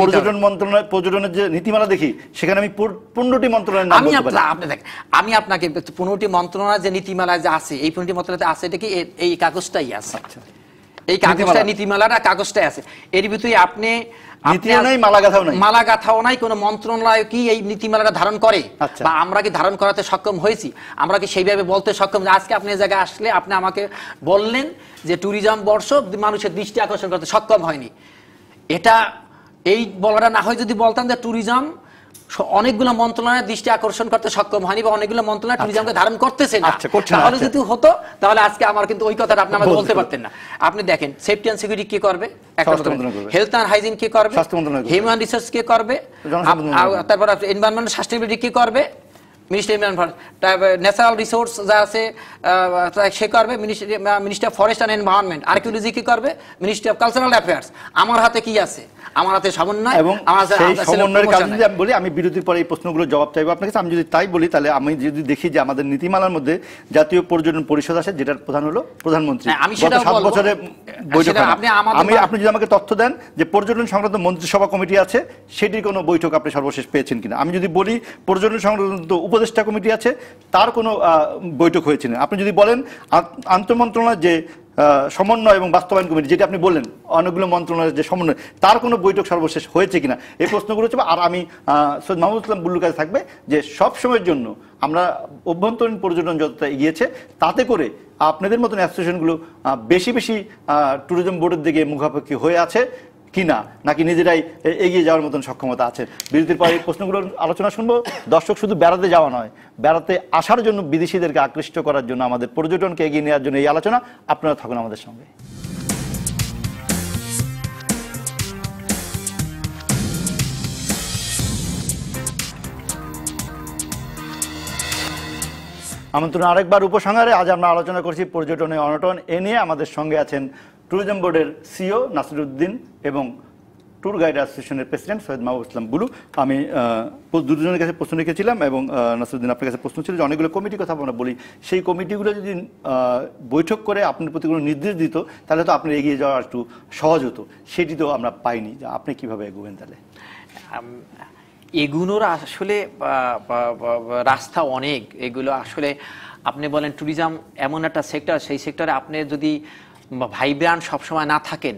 পর্যটন মন্ত্রণালয় পর্যটনের যে নীতিমালা দেখি সেখানে আমি পনেরোটি মন্ত্রণালয় আমি আপনি দেখেন আমি আপনাকে পনেরোটি মন্ত্রণালয় যে নীতিমালা যে আছে এই পনেরোটি মতলাতে আছে এটা কি এই কাগজটাই আছে আচ্ছা। এই কাগজটা নীতিমালাটা কাগজটাই আছে এর ভিতরে আপনি আচ্ছা। আমরা কি ধারণ সক্ষম হয়েছি আমরা কি সেইভাবে বলতে সক্ষম আজকে আপনি জায়গায় আসলে আপনি আমাকে বললেন যে ট্যুরিজম বর্ষ মানুষের দৃষ্টি আকর্ষণ করতে সক্ষম হয়নি এটা এই বলাটা না হয় যদি বলতাম যে ট্যুরিজম অনেকগুলো মন্ত্রণালয়ের দৃষ্টি আকর্ষণ করতে সক্ষম হয়নি বা অনেকগুলো মন্ত্রণালয় আচ্ছা। ট্যুরিজমকে ধারণ করতেছে আচ্ছা, তাহলে আচ্ছা। যদি হতো তাহলে আজকে আমার কিন্তু ওই কথাটা আপনি আমাকে বলতে পারতেন না আপনি দেখেন সেফটি অ্যান্ড সিকিউরিটি কি করবে হেলথ অ্যান্ড হাইজিন কি করবে হিউম্যান রিসোর্স কি করবে তারপর এনভায়রনমেন্ট সাস্টেনেবিলিটি কি করবে ministry Imran Bharat natural resource যা আছে uh, সে করবে ministry of forest and environment archaeology কি করবে মিনিস্ট্রি অফ কালচারাল অ্যাফেয়ার্স আমার হাতে কি আছে আমার হাতে সমন্বয় এবং সেই সমন্বয়ের কাজ যদি আমি বলি আমি বিরোধীর পরে এই প্রশ্নগুলো জবাব চাইবো আপনার কাছে আমি যদি তাই বলি তাহলে আমি যদি দেখি যে আমাদের নীতিমালার মধ্যে জাতীয় পর্যটন পরিষদ আছে যেটার প্রধান হলো প্রধানমন্ত্রী হ্যাঁ, আমি হ্যাঁ, সেটা সাত বছরে বৈঠক আমি আপনি যদি আমাকে তথ্য দেন যে পর্যটন সংক্রান্ত মন্ত্রিসভা কমিটি আছে সেটির কোনো বৈঠক আপনি সর্বশেষ পেয়েছেন কিনা আমি যদি বলি পর্যটন সংক্রান্ত উপ উপদেষ্টা কমিটি আছে তার কোনো বৈঠক হয়েছে না আপনি যদি বলেন আন্তঃমন্ত্রণালয় যে সমন্বয় এবং বাস্তবায়ন কমিটি যেটি আপনি বললেন অনেকগুলো মন্ত্রণালয়ের যে সমন্বয় তার কোনো বৈঠক সর্বশেষ হয়েছে কিনা এই প্রশ্নগুলো হচ্ছে আর আমি সৈয়দ মাহমুদ ইসলাম বুল্লুর কাছে থাকবে যে সব সময়ের জন্য আমরা অভ্যন্তরীণ পর্যটন যতটা এগিয়েছে তাতে করে আপনাদের মতন অ্যাসোসিয়েশনগুলো বেশি বেশি ট্যুরিজম বোর্ডের দিকে মুখাপেক্ষি হয়ে আছে কিনা নাকি নিজেরাই এগিয়ে যাওয়ার মতন সক্ষমতা আছে বিরতির পরে এই প্রশ্নগুলোর আলোচনা শুনবো দর্শক শুধু বেড়াতে যাওয়া নয় বেড়াতে আসার জন্য বিদেশিদেরকে আকৃষ্ট করার জন্য আমাদের পর্যটনকে এগিয়ে নেওয়ার জন্য এই আলোচনা আপনারা থাকুন আমাদের সঙ্গে আমন্ত্রণ আরেকবার উপসংহারে আজ আমরা আলোচনা করছি পর্যটনে অনটন এ নিয়ে আমাদের সঙ্গে আছেন ট্যুরিজম বোর্ডের সিও নাসিরুদ্দিন এবং ট্যুর গাইড অ্যাসোসিয়েশনের প্রেসিডেন্ট সৈয়দ মাহবুব ইসলাম বুলু আমি দুজনের কাছে প্রশ্ন রেখেছিলাম এবং নাসিরুদ্দিন আপনার কাছে প্রশ্ন ছিল যে অনেকগুলো কমিটির কথা আমরা বলি সেই কমিটিগুলো যদি বৈঠক করে আপনার প্রতি কোনো নির্দেশ দিত তাহলে তো আপনার এগিয়ে যাওয়া একটু সহজ হতো সেটি তো আমরা পাইনি আপনি কিভাবে এগোবেন তাহলে এগুলোর আসলে রাস্তা অনেক এগুলো আসলে আপনি বলেন ট্যুরিজম এমন একটা সেক্টর সেই সেক্টরে আপনি যদি ভাইব্রান সবসময় না থাকেন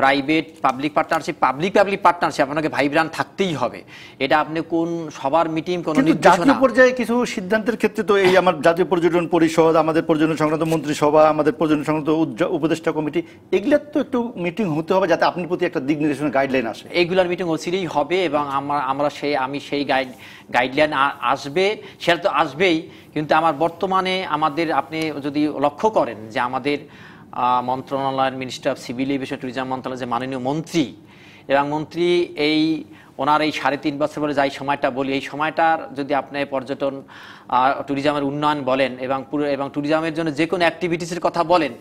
private public partnership public public partnership আপনাকে ভাইব্রান থাকতেই হবে এটা আপনি কোন সবার মিটিং কোন জাতীয় পর্যায়ে কিছু সিদ্ধান্তের ক্ষেত্রে তো এই আমার জাতীয় পর্যটন পরিষদ আমাদের পর্যটন সংক্রান্ত মন্ত্রিসভা আমাদের পর্যটন সংক্রান্ত উপদেষ্টা কমিটি এগুলোর তো একটু মিটিং হতে হবে যাতে আপনার প্রতি একটা দিক নির্দেশনা গাইডলাইন আসে এইগুলোর মিটিং অচিরেই হবে এবং আমরা আমরা সেই আমি সেই গাইড গাইডলাইন আসবে সেটা তো আসবেই কিন্তু আমার বর্তমানে আমাদের আপনি যদি লক্ষ্য করেন যে আমাদের মন্ত্রণালয়ের minister of civil aviation tourism মন্ত্রণালয়ের যে মাননীয় মন্ত্রী এবং মন্ত্রী এই ওনার এই সাড়ে তিন বছর পরে যাই সময়টা বলি এই সময়টার যদি আপনি পর্যটন ট্যুরিজমের উন্নয়ন বলেন এবং পুরো এবং ট্যুরিজমের জন্য যে কোনো অ্যাক্টিভিটিসের কথা বলেন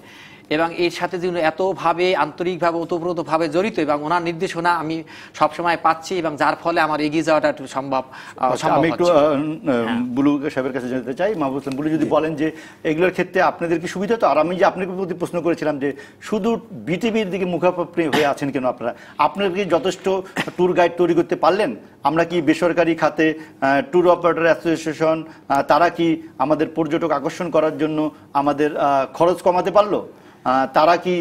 এবং এর সাথে যিনি এতভাবে আন্তরিকভাবে ওতপ্রোতভাবে জড়িত এবং ওনার নির্দেশনা আমি সবসময় পাচ্ছি এবং যার ফলে আমার এগিয়ে যাওয়াটা সম্ভব আচ্ছা, আমি একটু হ্যাঁ। বুলু সাহেবের কাছে জানতে চাই মাহবুব হোসেন বুলু যদি বলেন যে এগুলোর ক্ষেত্রে আপনাদের কি সুবিধা তো আর আমি যে আপনাকে প্রতি প্রশ্ন করেছিলাম যে শুধু বিটিভির দিকে মুখাপ্রিয় হয়ে আছেন কেন আপনারা আপনারা কি যথেষ্ট ট্যুর গাইড তৈরি করতে পারলেন আমরা কি বেসরকারি খাতে ট্যুর অপারেটর অ্যাসোসিয়েশন তারা কি আমাদের পর্যটক আকর্ষণ করার জন্য আমাদের খরচ কমাতে পারলো তারা কি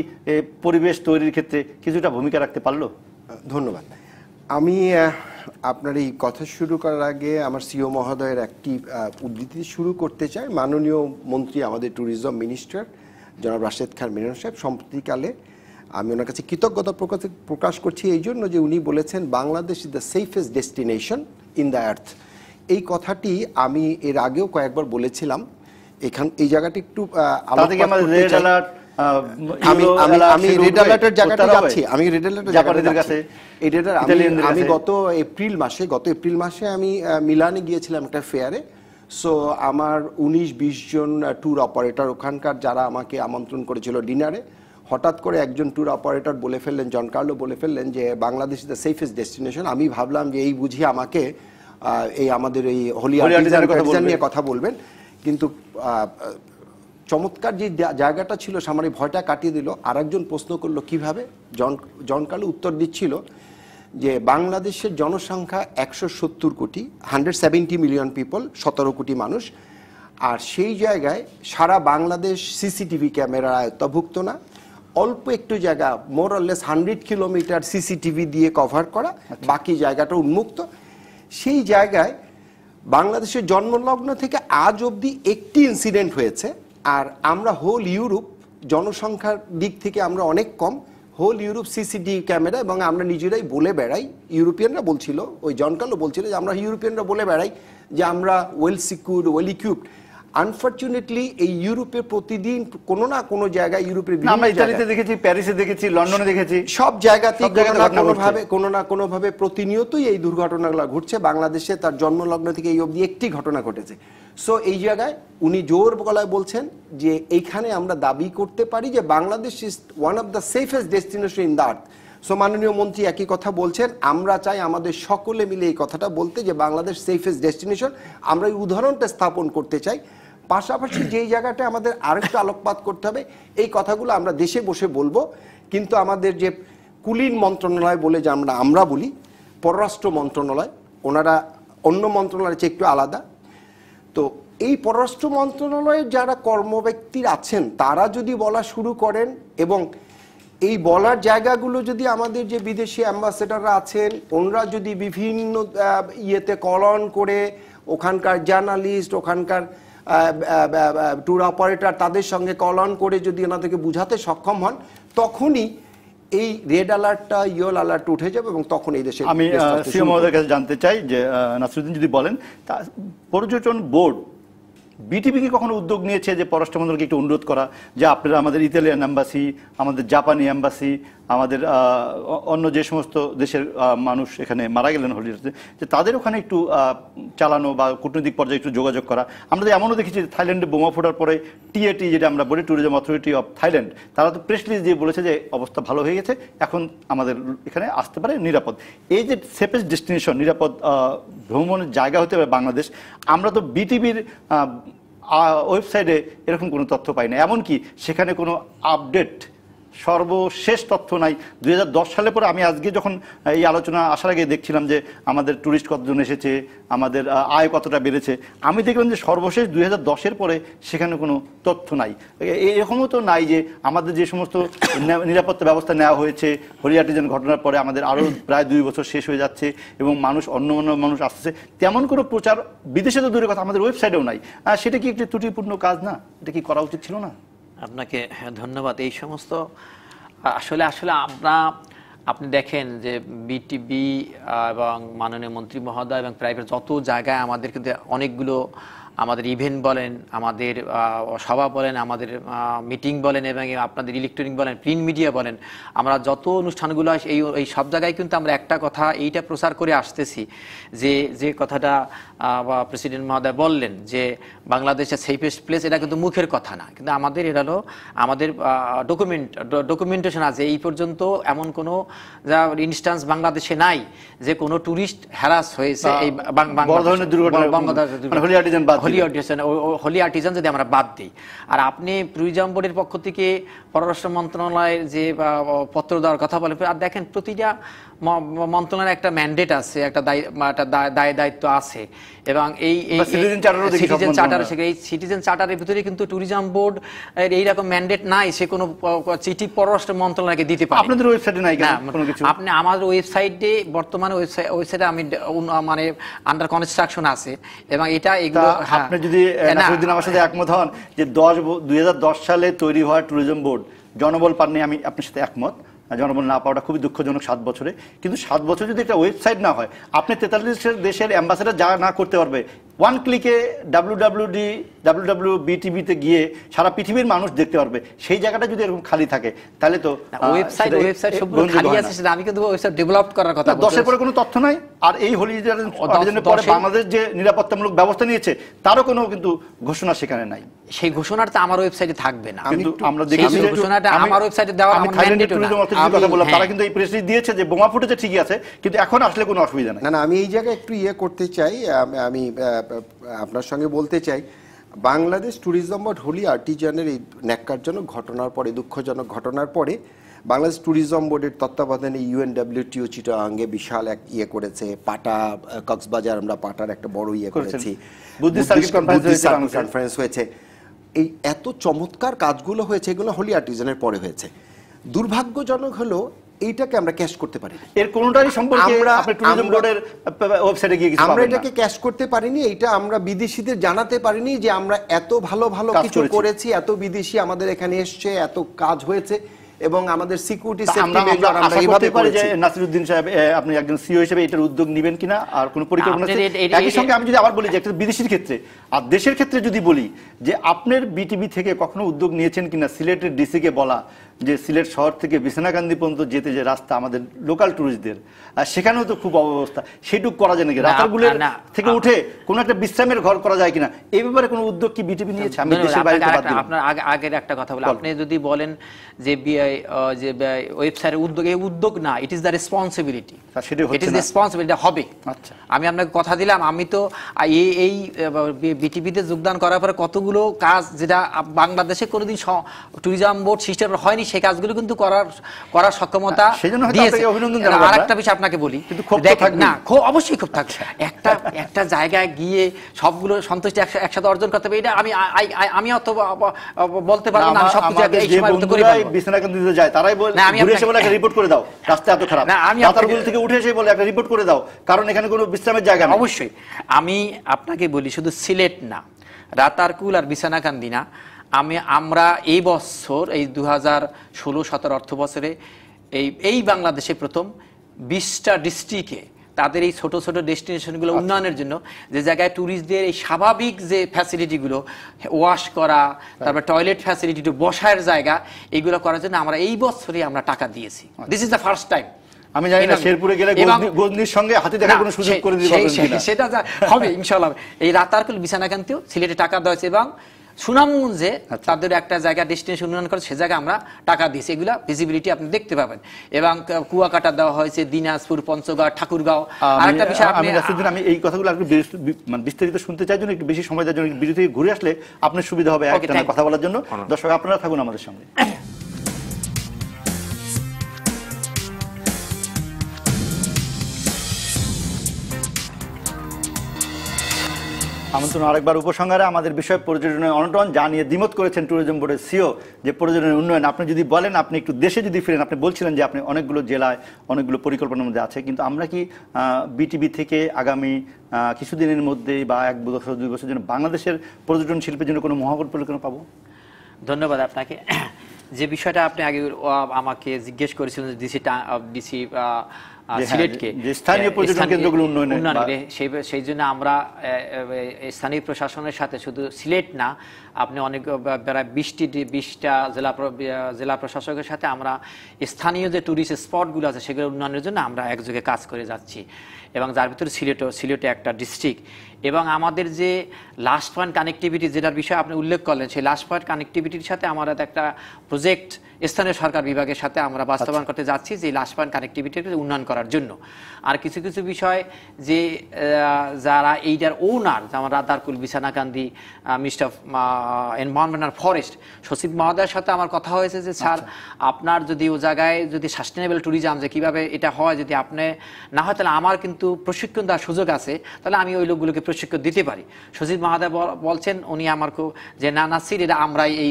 পরিবেশ তৈরির ক্ষেত্রে কিছুটা ভূমিকা রাখতে পারলো ধন্যবাদ আমি আপনার এই কথা শুরু করার আগে আমার সিও মহোদয়ের একটি উদ্ধৃতি শুরু করতে চাই মাননীয় মন্ত্রী আমাদের ট্যুরিজম মিনিস্টার জনাব রাশেদ খান মিনন সাহেব সম্প্রতিকালে আমি ওনার কাছে কৃতজ্ঞতা প্রকাশ করছি এই জন্য যে উনি বলেছেন Bangladesh is the safest destination in the earth এই কথাটি আমি এর আগেও কয়েকবার বলেছিলাম এখান এই জায়গাটি একটু আলাদা আমি আমি আমি রেড অ্যালার্টের জায়গাটা যাচ্ছি আমি রেড অ্যালার্টের জাপানিদের কাছে এই ডেটার আমি গত এপ্রিল মাসে গত এপ্রিল মাসে আমি মিলানে গিয়েছিলাম একটা ফেয়ারে সো আমার উনিশ বিশ জন ট্যুর অপারেটর ওখানকার যারা আমাকে আমন্ত্রণ করেছিল ডিনারে হঠাৎ করে একজন ট্যুর অপারেটর বলে ফেললেন জন কার্লো বলে ফেললেন যে বাংলাদেশ দ্য সেফেস্ট ডেস্টিনেশন আমি ভাবলাম যে এই বুঝি আমাকে এই আমাদের এই হোলি নিয়ে কথা বলবেন কিন্তু চমৎকার যে জায়গাটা ছিল সামারি ভয়টা কাটিয়ে দিল আর একজন প্রশ্ন করলো কিভাবে জন জনকালে উত্তর দিচ্ছিল যে বাংলাদেশের জনসংখ্যা একশো সত্তর কোটি হান্ড্রেড সেভেন্টি মিলিয়ন পিপল সতেরো কোটি মানুষ আর সেই জায়গায় সারা বাংলাদেশ সিসিটিভি ক্যামেরার আয়ত্তভুক্ত না অল্প একটু জায়গা মোরলেস হান্ড্রেড কিলোমিটার সিসিটিভি দিয়ে কভার করা আচ্ছা। বাকি জায়গাটা উন্মুক্ত সেই জায়গায় বাংলাদেশের জন্মলগ্ন থেকে আজ অবধি একটি ইনসিডেন্ট হয়েছে আর আমরা হোল ইউরোপ জনসংখ্যার দিক থেকে আমরা অনেক কম হোল ইউরোপ সিসিটিভি ক্যামেরা এবং আমরা নিজেরাই বলে বেড়াই ইউরোপিয়ানরা বলছিল ওই জনকালও বলছিল যে আমরা ইউরোপিয়ানরা বলে বেড়াই যে আমরা ওয়েল সিকিউর ওয়েল ইকুইপড এই ইউরোপে প্রতিদিন না জায়গায় ইউরোপের আমরা ইতালিতে দেখেছি প্যারিসে দেখেছি লন্ডনে দেখেছি সব কোনো না কোনো প্রতিনিয়তই এই দুর্ঘটনাগুলো ঘটছে বাংলাদেশে তার জন্মলগ্ন থেকে এই অবধি একটি ঘটনা ঘটেছে সো এই জায়গায় উনি জোর গলায় বলছেন যে এইখানে আমরা দাবি করতে পারি যে Bangladesh is one of the safest destination in the earth so মাননীয় মন্ত্রী একই কথা বলছেন আমরা চাই আমাদের সকলে মিলে এই কথাটা বলতে যে বাংলাদেশ সেফেস্ট ডেস্টিনেশন আমরা এই উদাহরণটা স্থাপন করতে চাই পাশাপাশি যেই জায়গাটা আমাদের আরেকটু আলোকপাত করতে হবে এই কথাগুলো আমরা দেশে বসে বলবো কিন্তু আমাদের যে কুলীন মন্ত্রণালয় বলে যে আমরা আমরা বলি পররাষ্ট্র মন্ত্রণালয় ওনারা অন্য মন্ত্রণালয়ের চেয়ে একটু আলাদা তো এই পররাষ্ট্র মন্ত্রণালয়ের যারা কর্মব্যক্তির আছেন তারা যদি বলা শুরু করেন এবং এই বলার জায়গাগুলো যদি আমাদের যে বিদেশি অ্যাম্বাসেডাররা আছেন ওনারা যদি বিভিন্ন ইয়েতে কলন করে ওখানকার জার্নালিস্ট ওখানকার ট্যুর অপারেটর তাদের সঙ্গে কল অন করে যদি ওনাদেরকে বুঝাতে সক্ষম হন তখনই এই রেড অ্যালার্টটা ইয়েল অ্যালার্ট উঠে যাবে এবং তখন এই দেশে আমি সিএম কাছে জানতে চাই যে নাসিরুদ্দিন যদি বলেন তা পর্যটন বোর্ড বিটিভি কি কখনো উদ্যোগ নিয়েছে যে পররাষ্ট্র মন্ত্রকে একটু অনুরোধ করা যে আপনারা আমাদের ইতালিয়ান অ্যাম্বাসি আমাদের জাপানি অ্যাম্বাসি আমাদের অন্য যে সমস্ত দেশের মানুষ এখানে মারা গেলেন হলিডেতে যে তাদের ওখানে একটু চালানো বা কূটনৈতিক পর্যায়ে একটু যোগাযোগ করা আমরা তো এমনও দেখেছি থাইল্যান্ডে বোমা ফোটার পরে টিএটি যেটা আমরা বলি ট্যুরিজম অথরিটি অফ থাইল্যান্ড তারা তো রিলিজ দিয়ে বলেছে যে অবস্থা ভালো হয়ে গেছে এখন আমাদের এখানে আসতে পারে নিরাপদ এই যে সেফেস্ট ডেস্টিনেশন নিরাপদ ভ্রমণের জায়গা হতে পারে বাংলাদেশ আমরা তো বিটিভির ওয়েবসাইটে এরকম কোনো তথ্য পাই না এমনকি সেখানে কোনো আপডেট সর্বশেষ তথ্য নাই দুই সালে পরে আমি আজকে যখন এই আলোচনা আসার আগে দেখছিলাম যে আমাদের ট্যুরিস্ট কতজন এসেছে আমাদের আয় কতটা বেড়েছে আমি দেখলাম যে সর্বশেষ দুই হাজার পরে সেখানে কোনো তথ্য নাই এরকমও তো নাই যে আমাদের যে সমস্ত নিরাপত্তা ব্যবস্থা নেওয়া হয়েছে হরিয়াটিজন ঘটনার পরে আমাদের আরও প্রায় দুই বছর শেষ হয়ে যাচ্ছে এবং মানুষ অন্য অন্য মানুষ আসছে তেমন কোনো প্রচার বিদেশে তো দূরের কথা আমাদের ওয়েবসাইটেও নাই সেটা কি একটি ত্রুটিপূর্ণ কাজ না এটা কি করা উচিত ছিল না আপনাকে ধন্যবাদ এই সমস্ত আসলে আসলে আমরা আপনি দেখেন যে বিটিবি এবং মাননীয় মন্ত্রী মহোদয় এবং প্রাইভেট যত জায়গায় আমাদের কিন্তু অনেকগুলো আমাদের ইভেন্ট বলেন আমাদের সভা বলেন আমাদের মিটিং বলেন এবং আপনাদের ইলেকট্রনিক বলেন প্রিন্ট মিডিয়া বলেন আমরা যত অনুষ্ঠানগুলো এই এই সব জায়গায় কিন্তু আমরা একটা কথা এইটা প্রচার করে আসতেছি যে যে কথাটা বা প্রেসিডেন্ট মহোদয় বললেন যে বাংলাদেশের সেফেস্ট প্লেস এটা কিন্তু মুখের কথা না কিন্তু আমাদের এটা হলো আমাদের ডকুমেন্ট ডকুমেন্টেশন আছে এই পর্যন্ত এমন কোনো যা ইনস্ট্যান্স বাংলাদেশে নাই যে কোনো ট্যুরিস্ট হ্যারাস হয়েছে এই হলি আর্টিজান মানে যদি আমরা বাদ দিই আর আপনি ট্যুরিজম বোর্ডের পক্ষ থেকে পররাষ্ট্র মন্ত্রণালয়ের যে পত্র দেওয়ার কথা বলে আর দেখেন প্রতিটা মন্ত্রণালয়ের একটা ম্যান্ডেট আছে একটা দায় দায়িত্ব আছে এবং এই সিটিজেন চার্টার এই সিটিজেন চার্টারের ভিতরে কিন্তু ট্যুরিজম বোর্ড এইরকম ম্যান্ডেট নাই সে কোনো চিঠি পররাষ্ট্র মন্ত্রণালয়কে দিতে পারে আপনাদের ওয়েবসাইটে নাই কোনো কিছু আপনি আমাদের ওয়েবসাইটে বর্তমানে ওয়েবসাইটে আমি মানে আন্ডার কনস্ট্রাকশন আছে এবং এটা এগুলো আপনি যদি নাসিরুদ্দিন আমার সাথে একমত হন যে দশ দুই সালে তৈরি হওয়া ট্যুরিজম বোর্ড জনবল পাননি আমি আপনার সাথে একমত জনবল না পাওয়াটা খুবই দুঃখজনক সাত বছরে কিন্তু সাত বছর যদি একটা ওয়েবসাইট না হয় আপনি তেতাল্লিশ দেশের অ্যাম্বাসেডার যা না করতে পারবে ওয়ান ক্লিকে W W D W W বিটিভিতে গিয়ে সারা পৃথিবীর মানুষ দেখতে পারবে সেই জায়গাটা যদি এরকম খালি থাকে তাহলে তো ওয়েবসাইট ওয়েবসাইট সবগুলো খালি আছে সেটা আমি কিন্তু ওয়েবসাইট ডেভেলপ করার কথা দশের পরে কোনো তথ্য নাই আর এই হলিডে পরে বাংলাদেশ যে নিরাপত্তামূলক ব্যবস্থা নিয়েছে তারও কোনো কিন্তু ঘোষণা সেখানে নাই সেই ঘোষণাটা আমার ওয়েবসাইটে থাকবে না কিন্তু আমরা দেখেছি ঘোষণাটা আমার ওয়েবসাইটে দেওয়া আমার ম্যান্ডেট না কথা বললাম তারা হ্যাঁ। কিন্তু এই প্রেস রিলিজ দিয়েছে যে বোমা ফুটেছে ঠিকই আছে কিন্তু এখন আসলে কোনো অসুবিধা নাই না না আমি এই জায়গায় একটু ইয়ে করতে চাই আমি আপনার সঙ্গে বলতে চাই বাংলাদেশ ট্যুরিজম বোর্ড হোলি আর্টিজানের এই ন্যাক্কারজনক ঘটনার পরে দুঃখজনক ঘটনার পরে বাংলাদেশ ট্যুরিজম বোর্ডের তত্ত্বাবধানে ইউএনডাব্লিউটিও আঙ্গে বিশাল এক ইয়ে করেছে পাটা কক্সবাজার আমরা পাটার একটা বড় ইয়ে করেছি কনফারেন্স হয়েছে এই এত চমৎকার কাজগুলো হয়েছে এগুলো হোলি আর্টিজানের পরে হয়েছে দুর্ভাগ্যজনক হলো এইটাকে আমরা ক্যাশ করতে পারি এর কোনটারই সম্পর্কে আপনি ট্যুরিজম বোর্ডের ওয়েবসাইটে গিয়ে কিছু আমরা এটাকে ক্যাশ করতে পারিনি এটা আমরা বিদেশীদের জানাতে পারিনি যে আমরা এত ভালো ভালো কিছু করেছি এত বিদেশি আমাদের এখানে এসছে এত কাজ হয়েছে এবং আমাদের সিকিউরিটি সেফটি মেজার আমরা এইভাবে পারি যে নাসিরউদ্দিন সাহেব আপনি একজন সিইও হিসেবে এটার উদ্যোগ নেবেন কিনা আর কোনো পরিকল্পনা আছে একই সঙ্গে আমি যদি আবার বলি যে একটা বিদেশির ক্ষেত্রে আর দেশের ক্ষেত্রে যদি বলি যে আপনার বিটিভি থেকে কখনো উদ্যোগ নিয়েছেন কিনা সিলেটের ডিসি কে বলা যে সিলেট শহর থেকে বিছানাকান্দি পর্যন্ত যেতে যে রাস্তা আমাদের লোকাল ট্যুরিস্টদের আর সেখানেও তো খুব অব্যবস্থা সেটুকু করা যায় নাকি রাতারগুলো থেকে উঠে কোনো একটা বিশ্রামের ঘর করা যায় কিনা এই ব্যাপারে কোনো উদ্যোগ কি বিটিপি নিয়েছে আমি দেশের বাইরে আপনার আগের একটা কথা বলি আপনি যদি বলেন যে বিআই যে ওয়েবসাইটের উদ্যোগ এই উদ্যোগ না it is the responsibility it is responsibility হবে আচ্ছা আমি আপনাকে কথা দিলাম আমি তো এই এই বিটিপিতে যোগদান করার পরে কতগুলো কাজ যেটা বাংলাদেশে কোনোদিন ট্যুরিজম বোর্ড সিস্টেম হয়নি সেই কাজগুলো কিন্তু করার করার সক্ষমতা আর একটা বিষয় আপনাকে বলি না অবশ্যই খুব থাকছে একটা একটা জায়গায় গিয়ে সবগুলো সন্তুষ্টি একসাথে অর্জন করতে হবে এটা আমি আমি অত বলতে পারবো না আমি আপনাকে বলি শুধু সিলেট না রাতারকুল আর বিছানাকান্দি না আমি আমরা এই বছর এই দু হাজার ষোলো সতেরো অর্থ বছরে এই এই বাংলাদেশে প্রথম বিশটা ডিস্ট্রিক্টে তাদের এই ছোট ছোট ডেস্টিনেশনগুলো আচ্ছা। উন্নয়নের জন্য যে জায়গায় ট্যুরিস্টদের এই স্বাভাবিক যে ফ্যাসিলিটিগুলো ওয়াশ করা হ্যাঁ। তারপর টয়লেট ফ্যাসিলিটি বসার জায়গা এগুলো করার জন্য আমরা এই বছরই আমরা টাকা দিয়েছি this is the first time আমি জানি না শেরপুরে গেলে গজনির সঙ্গে হাতে দেখা কোনো সুযোগ করে দিতে পারবেন সেটা হবে ইনশাআল্লাহ এই রাতারকুল বিছানাকান্তিও সিলেটে টাকা দেওয়া হয়েছে এবং সুনামগঞ্জে আচ্ছা। তাদের একটা জায়গা ডেস্টিনেশন উন্নয়ন করে সে জায়গায় আমরা টাকা দিয়েছি এগুলা ভিজিবিলিটি আপনি দেখতে পাবেন এবং কুয়াকাটা দেওয়া হয়েছে দিনাজপুর পঞ্চগড় ঠাকুরগাঁও আরেকটা বিষয় আমি আমি এই কথাগুলো আর মানে বিস্তারিত শুনতে চাই জন্য একটু বেশি সময় দেওয়ার জন্য বিরতি ঘুরে আসলে আপনার সুবিধা হবে কথা বলার জন্য দর্শক আপনারা থাকুন আমাদের সঙ্গে আমন্ত্রণ আরেকবার উপসংহারে আমাদের বিষয় পর্যটনের অনটন জানিয়ে দ্বিমত করেছেন ট্যুরিজম বোর্ডের সিও যে পর্যটনের উন্নয়ন আপনি যদি বলেন আপনি একটু দেশে যদি ফিরেন আপনি বলছিলেন যে আপনি অনেকগুলো জেলায় অনেকগুলো পরিকল্পনার মধ্যে আছে কিন্তু আমরা কি বিটিভি থেকে আগামী কিছুদিনের মধ্যে বা এক বছর দুই বছর জন্য বাংলাদেশের পর্যটন শিল্পের জন্য কোনো মহাগর পরিকল্পনা পাবো ধন্যবাদ আপনাকে যে বিষয়টা আপনি আগে আমাকে জিজ্ঞেস করেছিলেন ডিসি ডিসি হ্যাঁ, সিলেটকে সেই জন্য আমরা স্থানীয় প্রশাসনের সাথে শুধু সিলেট না আপনি অনেক বৃষ্টি বিশটি বিশটা জেলা জেলা প্রশাসকের সাথে আমরা স্থানীয় যে টুরিস্ট স্পটগুলো আছে সেগুলো উন্নয়নের জন্য আমরা একযোগে কাজ করে যাচ্ছি এবং যার ভিতরে সিলেটও সিলেটে একটা ডিস্ট্রিক্ট এবং আমাদের যে লাস্ট পয়েন্ট কানেক্টিভিটি যেটার বিষয়ে আপনি উল্লেখ করলেন সেই লাস্ট পয়েন্ট কানেক্টিভিটির সাথে আমাদের একটা প্রজেক্ট স্থানীয় সরকার বিভাগের সাথে আমরা বাস্তবায়ন আচ্ছা। করতে যাচ্ছি যে লাস্ট পয়েন্ট কানেক্টিভিটিকে উন্নয়ন করার জন্য আর কিছু কিছু বিষয় যে যারা এইটার ওনার যেমন রাদারকুল বিছানাকান্দি মিস্টার এনভায়রনমেন্ট আর ফরেস্ট সচিব মহোদয়ের সাথে আমার কথা হয়েছে যে স্যার আচ্ছা। আপনার যদি ও জায়গায় যদি সাস্টেনেবল ট্যুরিজম যে কীভাবে এটা হয় যদি আপনি না হয় তাহলে আমার কিন্তু যেহেতু প্রশিক্ষণ দেওয়ার সুযোগ আছে তাহলে আমি ওই লোকগুলোকে প্রশিক্ষণ দিতে পারি সজিব মহাদেব বলছেন উনি আমার যে না সির এটা আমরা এই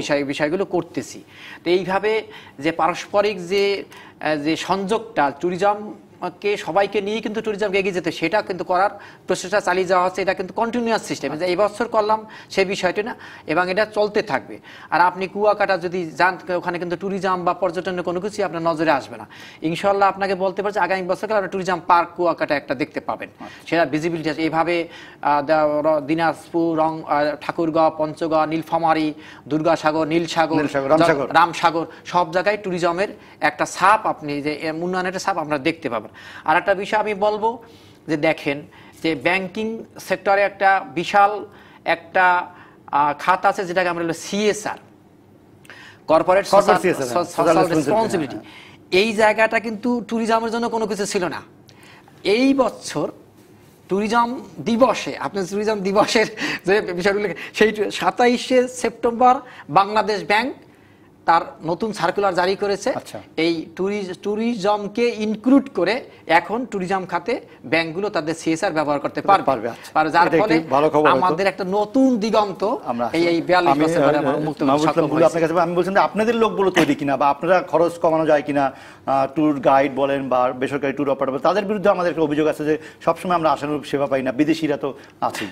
বিষয় বিষয়গুলো করতেছি তো এইভাবে যে পারস্পরিক যে যে সংযোগটা ট্যুরিজম কে সবাইকে নিয়ে কিন্তু ট্যুরিজম এগিয়ে যেতে সেটা কিন্তু করার প্রচেষ্টা চালিয়ে যাওয়া হচ্ছে এটা কিন্তু কন্টিনিউয়াস সিস্টেম যে এবছর করলাম সেই বিষয়টি না এবং এটা চলতে থাকবে আর আপনি কুয়াকাটা যদি যান ওখানে কিন্তু ট্যুরিজম বা পর্যটনের কোনো কিছুই আপনার নজরে আসবে না ইনশাল্লাহ আপনাকে বলতে পারছি আগামী বছর গেলে ট্যুরিজম পার্ক কুয়াকাটা একটা দেখতে পাবেন আচ্ছা। সেটা ভিজিবিলিটি আছে এইভাবে দিনাজপুর রং ঠাকুরগাঁও পঞ্চগড় নীলফামারি দুর্গাসাগর নীলসাগর রামসাগর সব জায়গায় ট্যুরিজমের একটা ছাপ আপনি যে উন্নয়নের ছাপ আমরা দেখতে পাবেন আর একটা বিষয় আমি বলবো যে দেখেন যে ব্যাংকিং সেক্টরে একটা বিশাল একটা খাত আছে যেটাকে আমরা বলি সিএসআর কর্পোরেট সোশ্যাল রেসপন্সিবিলিটি এই জায়গাটা কিন্তু ট্যুরিজমের জন্য কোনো কিছু ছিল না এই বছর ট্যুরিজম দিবসে আপনি ট্যুরিজম দিবসের যে বিষয়গুলো সেই সাতাইশে সেপ্টেম্বর বাংলাদেশ ব্যাংক তার নতুন সার্কুলার জারি করেছে আচ্ছা। এই ট্যুরিজমকে ইনক্লুড করে এখন ট্যুরিজম খাতে ব্যাংকগুলো তাদের সিএসআর ব্যবহার করতে পারবে আচ্ছা। আর যার ফলে আমাদের একটা নতুন দিগন্ত এই এই আমি বলছেন আপনাদের লোকগুলো তৈরি কিনা বা আপনারা খরচ কমানো যায় কিনা ট্যুর গাইড বলেন বা বেসরকারি ট্যুর অপারেটর তাদের বিরুদ্ধে আমাদের একটা অভিযোগ আছে যে সবসময় আমরা আশানুরূপ সেবা পাই না বিদেশিরা তো আছেই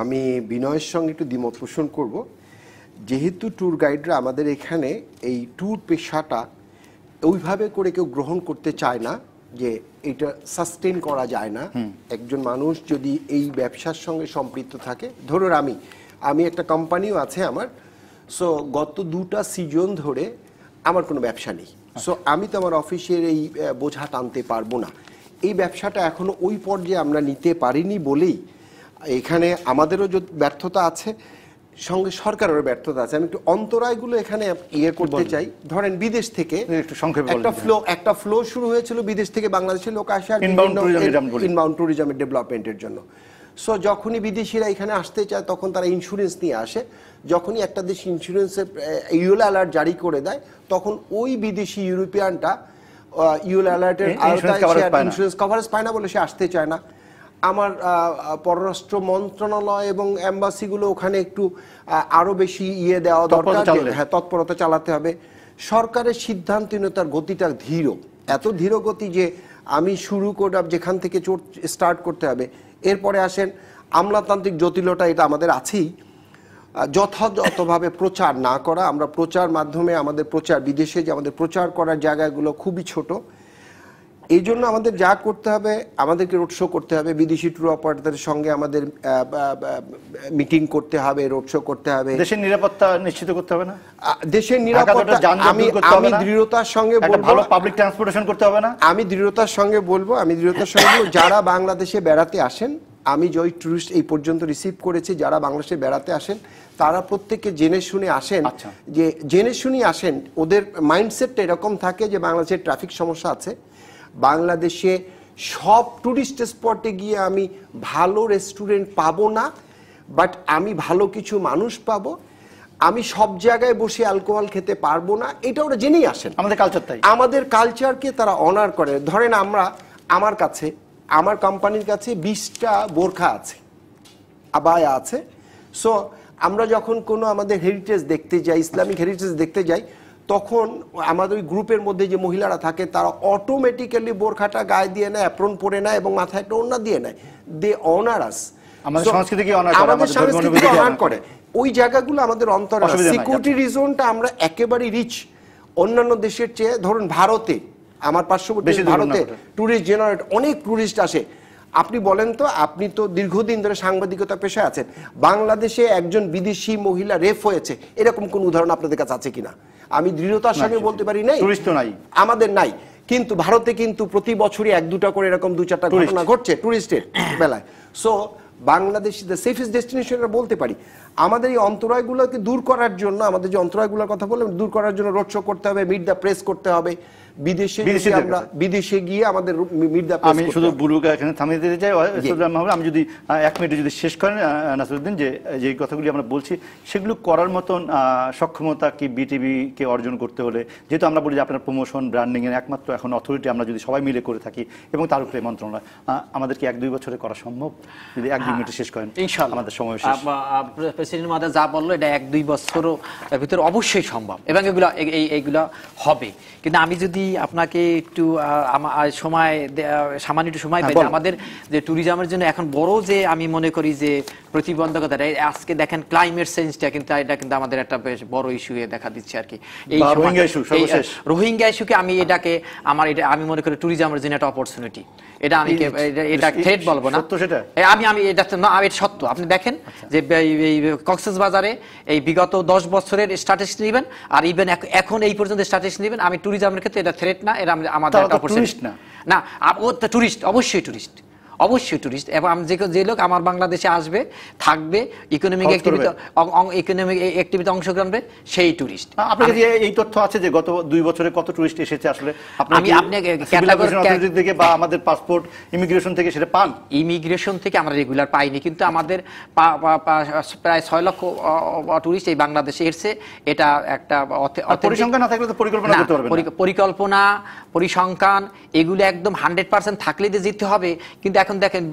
আমি বিনয়ের সঙ্গে একটু দ্বিমত পোষণ করবো যেহেতু ট্যুর গাইডরা আমাদের এখানে এই ট্যুর পেশাটা ওইভাবে করে কেউ গ্রহণ করতে চায় না যে এটা সাস্টেন করা যায় না একজন মানুষ যদি এই ব্যবসার সঙ্গে সম্পৃক্ত থাকে ধরুন আমি আমি একটা কোম্পানিও আছে আমার সো গত দুটা সিজন ধরে আমার কোনো ব্যবসা নেই সো আচ্ছা। আমি তো আমার অফিসের এই বোঝা টানতে পারবো না এই ব্যবসাটা এখনো ওই পর্যায়ে আমরা নিতে পারিনি বলেই এখানে আমাদেরও ব্যর্থতা আছে সঙ্গে সরকারের ব্যর্থতা আছে আমি একটু অন্তরায়গুলো এখানে ইয়ে করতে চাই ধরেন বিদেশ থেকে একটা ফ্লো একটা ফ্লো শুরু হয়েছিল বিদেশ থেকে বাংলাদেশের লোক আসার ইনবাউন্ড ট্যুরিজমের ডেভেলপমেন্টের জন্য সো যখনই বিদেশিরা এখানে আসতে চায় তখন তারা ইন্স্যুরেন্স নিয়ে আসে যখনই একটা দেশ ইন্স্যুরেন্সের ইউল অ্যালার্ট জারি করে দেয় তখন ওই বিদেশি ইউরোপিয়ানটা ইউল অ্যালার্টের আওতায় ইন্স্যুরেন্স কভারেজ পায় না বলে সে আসতে চায় না আমার পররাষ্ট্র মন্ত্রণালয় এবং এম্বাসিগুলো ওখানে একটু আরো বেশি ইয়ে দেওয়া দরকার হ্যাঁ তৎপরতা চালাতে হবে সরকারের সিদ্ধান্তহীনতার গতিটা ধীর এত ধীর গতি যে আমি শুরু করলাম যেখান থেকে চোট স্টার্ট করতে হবে এরপরে আসেন আমলাতান্ত্রিক জটিলতা এটা আমাদের আছেই যথাযথভাবে প্রচার না করা আমরা প্রচার মাধ্যমে আমাদের প্রচার বিদেশে যে আমাদের প্রচার করার জায়গাগুলো খুবই ছোট এই জন্য আমাদের যা করতে হবে আমাদেরকে রোড শো করতে হবে বিদেশি ট্যুর অপারেটরদের সঙ্গে আমাদের মিটিং করতে হবে রোড শো করতে হবে দেশের নিরাপত্তা নিশ্চিত করতে হবে না দেশের নিরাপত্তা আমি আমি দৃঢ়তার সঙ্গে ভালো পাবলিক ট্রান্সপোর্টেশন করতে হবে না আমি দৃঢ়তার সঙ্গে বলবো আমি দৃঢ়তার সঙ্গে বলবো যারা বাংলাদেশে বেড়াতে আসেন আমি জয় ট্যুরিস্ট এই পর্যন্ত রিসিভ করেছি যারা বাংলাদেশে বেড়াতে আসেন তারা প্রত্যেকে জেনে শুনে আসেন আচ্ছা। যে জেনে শুনে আসেন ওদের মাইন্ডসেটটা এরকম থাকে যে বাংলাদেশের ট্রাফিক সমস্যা আছে বাংলাদেশে সব ট্যুরিস্ট স্পটে গিয়ে আমি ভালো রেস্টুরেন্ট পাবো না বাট আমি ভালো কিছু মানুষ পাবো আমি সব জায়গায় বসে অ্যালকোহল খেতে পারবো না এটা ওরা জেনেই আসেন আমাদের কালচার তাই আমাদের কালচারকে তারা অনার করে ধরেন আমরা আমার কাছে আমার কোম্পানির কাছে বিশটা বোরখা আছে আবায়া আছে সো আমরা যখন কোনো আমাদের হেরিটেজ দেখতে যাই ইসলামিক হেরিটেজ দেখতে যাই তখন আমাদের ওই গ্রুপের মধ্যে যে মহিলারা থাকে তারা অটোমেটিক্যালি বোরখাটা গায়ে দিয়ে নেয় অ্যাপ্রন পরে নেয় এবং মাথায় একটা ওড়না দিয়ে নেয় দে অনার আস আমাদের সংস্কৃতিকে করে ওই জায়গাগুলো আমাদের অন্তর সিকিউরিটি রিজনটা আমরা একেবারেই রিচ অন্যান্য দেশের চেয়ে ধরুন ভারতে আমার পার্শ্ববর্তী ভারতে ট্যুরিস্ট জেনারেট অনেক ট্যুরিস্ট আসে আপনি বলেন তো আপনি তো দীর্ঘদিন ধরে সাংবাদিকতা পেশায় আছেন বাংলাদেশে একজন বিদেশি মহিলা রেপ হয়েছে এরকম কোন উদাহরণ আপনাদের কাছে আছে কিনা আমি দৃঢ়তার সঙ্গে বলতে পারি নাই নাই আমাদের নাই কিন্তু ভারতে কিন্তু প্রতি বছরই এক দুটা করে এরকম দু চারটা ঘটনা ঘটছে টুরিস্টের বেলায় so Bangladesh the safest destination বলতে পারি আমাদের এই অন্তরায়গুলোকে দূর করার জন্য আমাদের যে অন্তরায়গুলোর কথা বললাম দূর করার জন্য রোড শো করতে হবে মিট দ্য প্রেস করতে হবে বিদেশে বিদেশে আমরা বিদেশে গিয়ে আমাদের মির্জা আমি শুধু বুলুকা এখানে থামিয়ে দিতে চাই সুলতান মাহমুদ আমি যদি এক মিনিটে যদি শেষ করেন নাসিরুদ্দিন যে যে কথাগুলি আমরা বলছি সেগুলো করার মতন সক্ষমতা কি বিটিভিকে অর্জন করতে হলে যেহেতু আমরা বলি যে আপনার প্রমোশন ব্র্যান্ডিংয়ের একমাত্র এখন অথরিটি আমরা যদি সবাই মিলে করে থাকি এবং তার উপরে মন্ত্রণালয় আমাদের কি এক দুই বছরে করা সম্ভব যদি এক দুই মিনিটে শেষ করেন ইনশাল্লাহ আমাদের সময় শেষ প্রেসিডেন্ট মাদা যা বললো এটা এক দুই বছরও ভিতরে অবশ্যই সম্ভব এবং এগুলো এইগুলা হবে কিন্তু আমি যদি আপনাকে একটু সময় সামান্য একটু সময় পাই হ্যাঁ, আমাদের যে ট্যুরিজমের জন্য এখন বড় যে আমি মনে করি যে প্রতিবন্ধকতা আজকে দেখেন ক্লাইমেট চেঞ্জটা কিন্তু এটা কিন্তু আমাদের একটা বেশ বড় ইস্যু দেখা দিচ্ছে আর কি এই রোহিঙ্গা ইস্যুকে আমি এটাকে আমার এটা আমি মনে করি ট্যুরিজমের জন্য একটা অপরচুনিটি এটা আমি এটা থ্রেট বলবো না আমি আমি এটা না এটা সত্য আপনি দেখেন আচ্ছা। যে এই বিগত দশ বছরের স্ট্যাটাস নেবেন আর ইভেন এখন এই পর্যন্ত স্ট্যাটাস নেবেন আমি ট্যুরিজমের ক্ষেত্রে এটা থ্রেট না এরা আমাদের না না ও তো টুরিস্ট অবশ্যই টুরিস্ট অবশ্যই ট্যুরিস্ট এবং আমি যে লোক আমার বাংলাদেশে আসবে থাকবে ইকোনমিক ইকোনমিক অ্যাক্টিভিটি অংশগ্রহণ করবে সেই ট্যুরিস্ট আপনার যে এই তথ্য আছে যে গত দুই বছরে কত ট্যুরিস্ট এসেছে আসলে আমি আপনাকে থেকে বা আমাদের পাসপোর্ট ইমিগ্রেশন থেকে সেটা পান ইমিগ্রেশন থেকে আমরা রেগুলার পাইনি কিন্তু আমাদের প্রায় ছয় লক্ষ ট্যুরিস্ট এই বাংলাদেশে এসেছে এটা একটা পরিসংখ্যান না থাকলে তো পরিকল্পনা করতে পারবেন পরিকল্পনা পরিসংখ্যান এগুলো একদম হান্ড্রেড পার্সেন্ট থাকলে যে জিততে হবে কিন্তু এখন দেখেন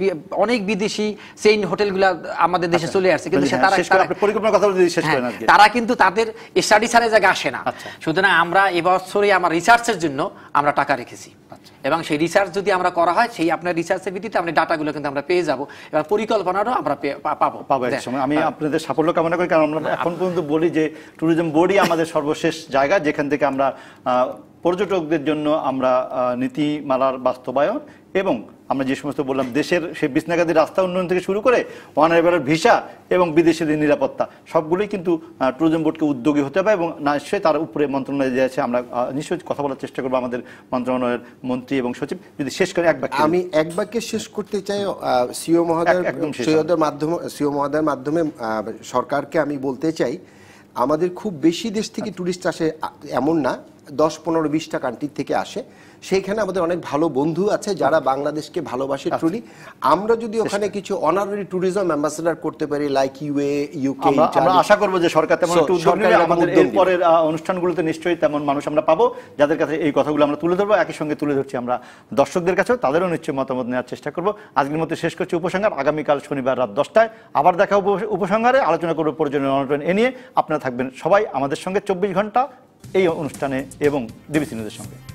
অনেক বিদেশি সেই হোটেলগুলো আমাদের দেশে আচ্ছা। চলে আসছে কিন্তু হ্যাঁ, হ্যাঁ, তারা কিন্তু তাদের স্টাডি ছাড়া জায়গা আসে না আচ্ছা। সুতরাং আমরা এবছরে আমার রিসার্চের জন্য আমরা টাকা রেখেছি আচ্ছা। এবং সেই রিসার্চ যদি আমরা করা হয় সেই আপনার রিসার্চের ভিত্তিতে আমরা ডাটাগুলো কিন্তু আমরা পেয়ে যাব এবং পরিকল্পনারও আমরা পাবো পাবো হ্যাঁ। সময় আমি আপনাদের সাফল্য কামনা করি কারণ আমরা এখন পর্যন্ত বলি যে ট্যুরিজম বোর্ডই আমাদের সর্বশেষ জায়গা যেখান থেকে আমরা পর্যটকদের জন্য আমরা নীতিমালার বাস্তবায়ন এবং আমরা যে সমস্ত বললাম দেশের সেই বিছনাগাদি রাস্তা উন্নয়ন থেকে শুরু করে অনারেবেলের ভিসা এবং বিদেশিদের নিরাপত্তা সবগুলোই কিন্তু ট্যুরিজম বোর্ডকে উদ্যোগী হতে হবে এবং নিশ্চয়ই তার উপরে মন্ত্রণালয় যে আছে আমরা নিশ্চয়ই কথা বলার চেষ্টা করবো আমাদের মন্ত্রণালয়ের মন্ত্রী এবং সচিব যদি শেষ করে এক বাক্যে আমি এক বাক্যে শেষ করতে চাই সিও মহোদয় সৈয়দের মাধ্যমে সিও মহোদয়ের মাধ্যমে সরকারকে আমি বলতে চাই আমাদের খুব বেশি দেশ থেকে ট্যুরিস্ট আচ্ছা। আসে এমন না দশ পনেরো বিশটা কান্ট্রির থেকে আসে সেইখানে আমাদের অনেক ভালো বন্ধু আছে যারা বাংলাদেশকে ভালোবাসে ট্রুলি আচ্ছা। আমরা যদি ওখানে কিছু অনারারি ট্যুরিজম অ্যাম্বাসেডার করতে পারি লাইক ইউএ ইউকে আমরা আশা করব যে সরকার তেমন একটু উদ্যোগ নেবে আমাদের এরপরের অনুষ্ঠানগুলোতে নিশ্চয়ই তেমন মানুষ আমরা পাবো যাদের কাছে এই কথাগুলো আমরা তুলে ধরবো একই সঙ্গে তুলে ধরছি আমরা দর্শকদের কাছেও তাদেরও নিশ্চয়ই মতামত নেওয়ার চেষ্টা করব আজকের মধ্যে শেষ করছি উপসংহার আগামীকাল শনিবার রাত দশটায় আবার দেখা উপসংহারে আলোচনা করবো প্রয়োজনীয় অনটন এ নিয়ে আপনারা থাকবেন সবাই আমাদের সঙ্গে চব্বিশ ঘন্টা এই অনুষ্ঠানে এবং ডিবিসি নিউজের সঙ্গে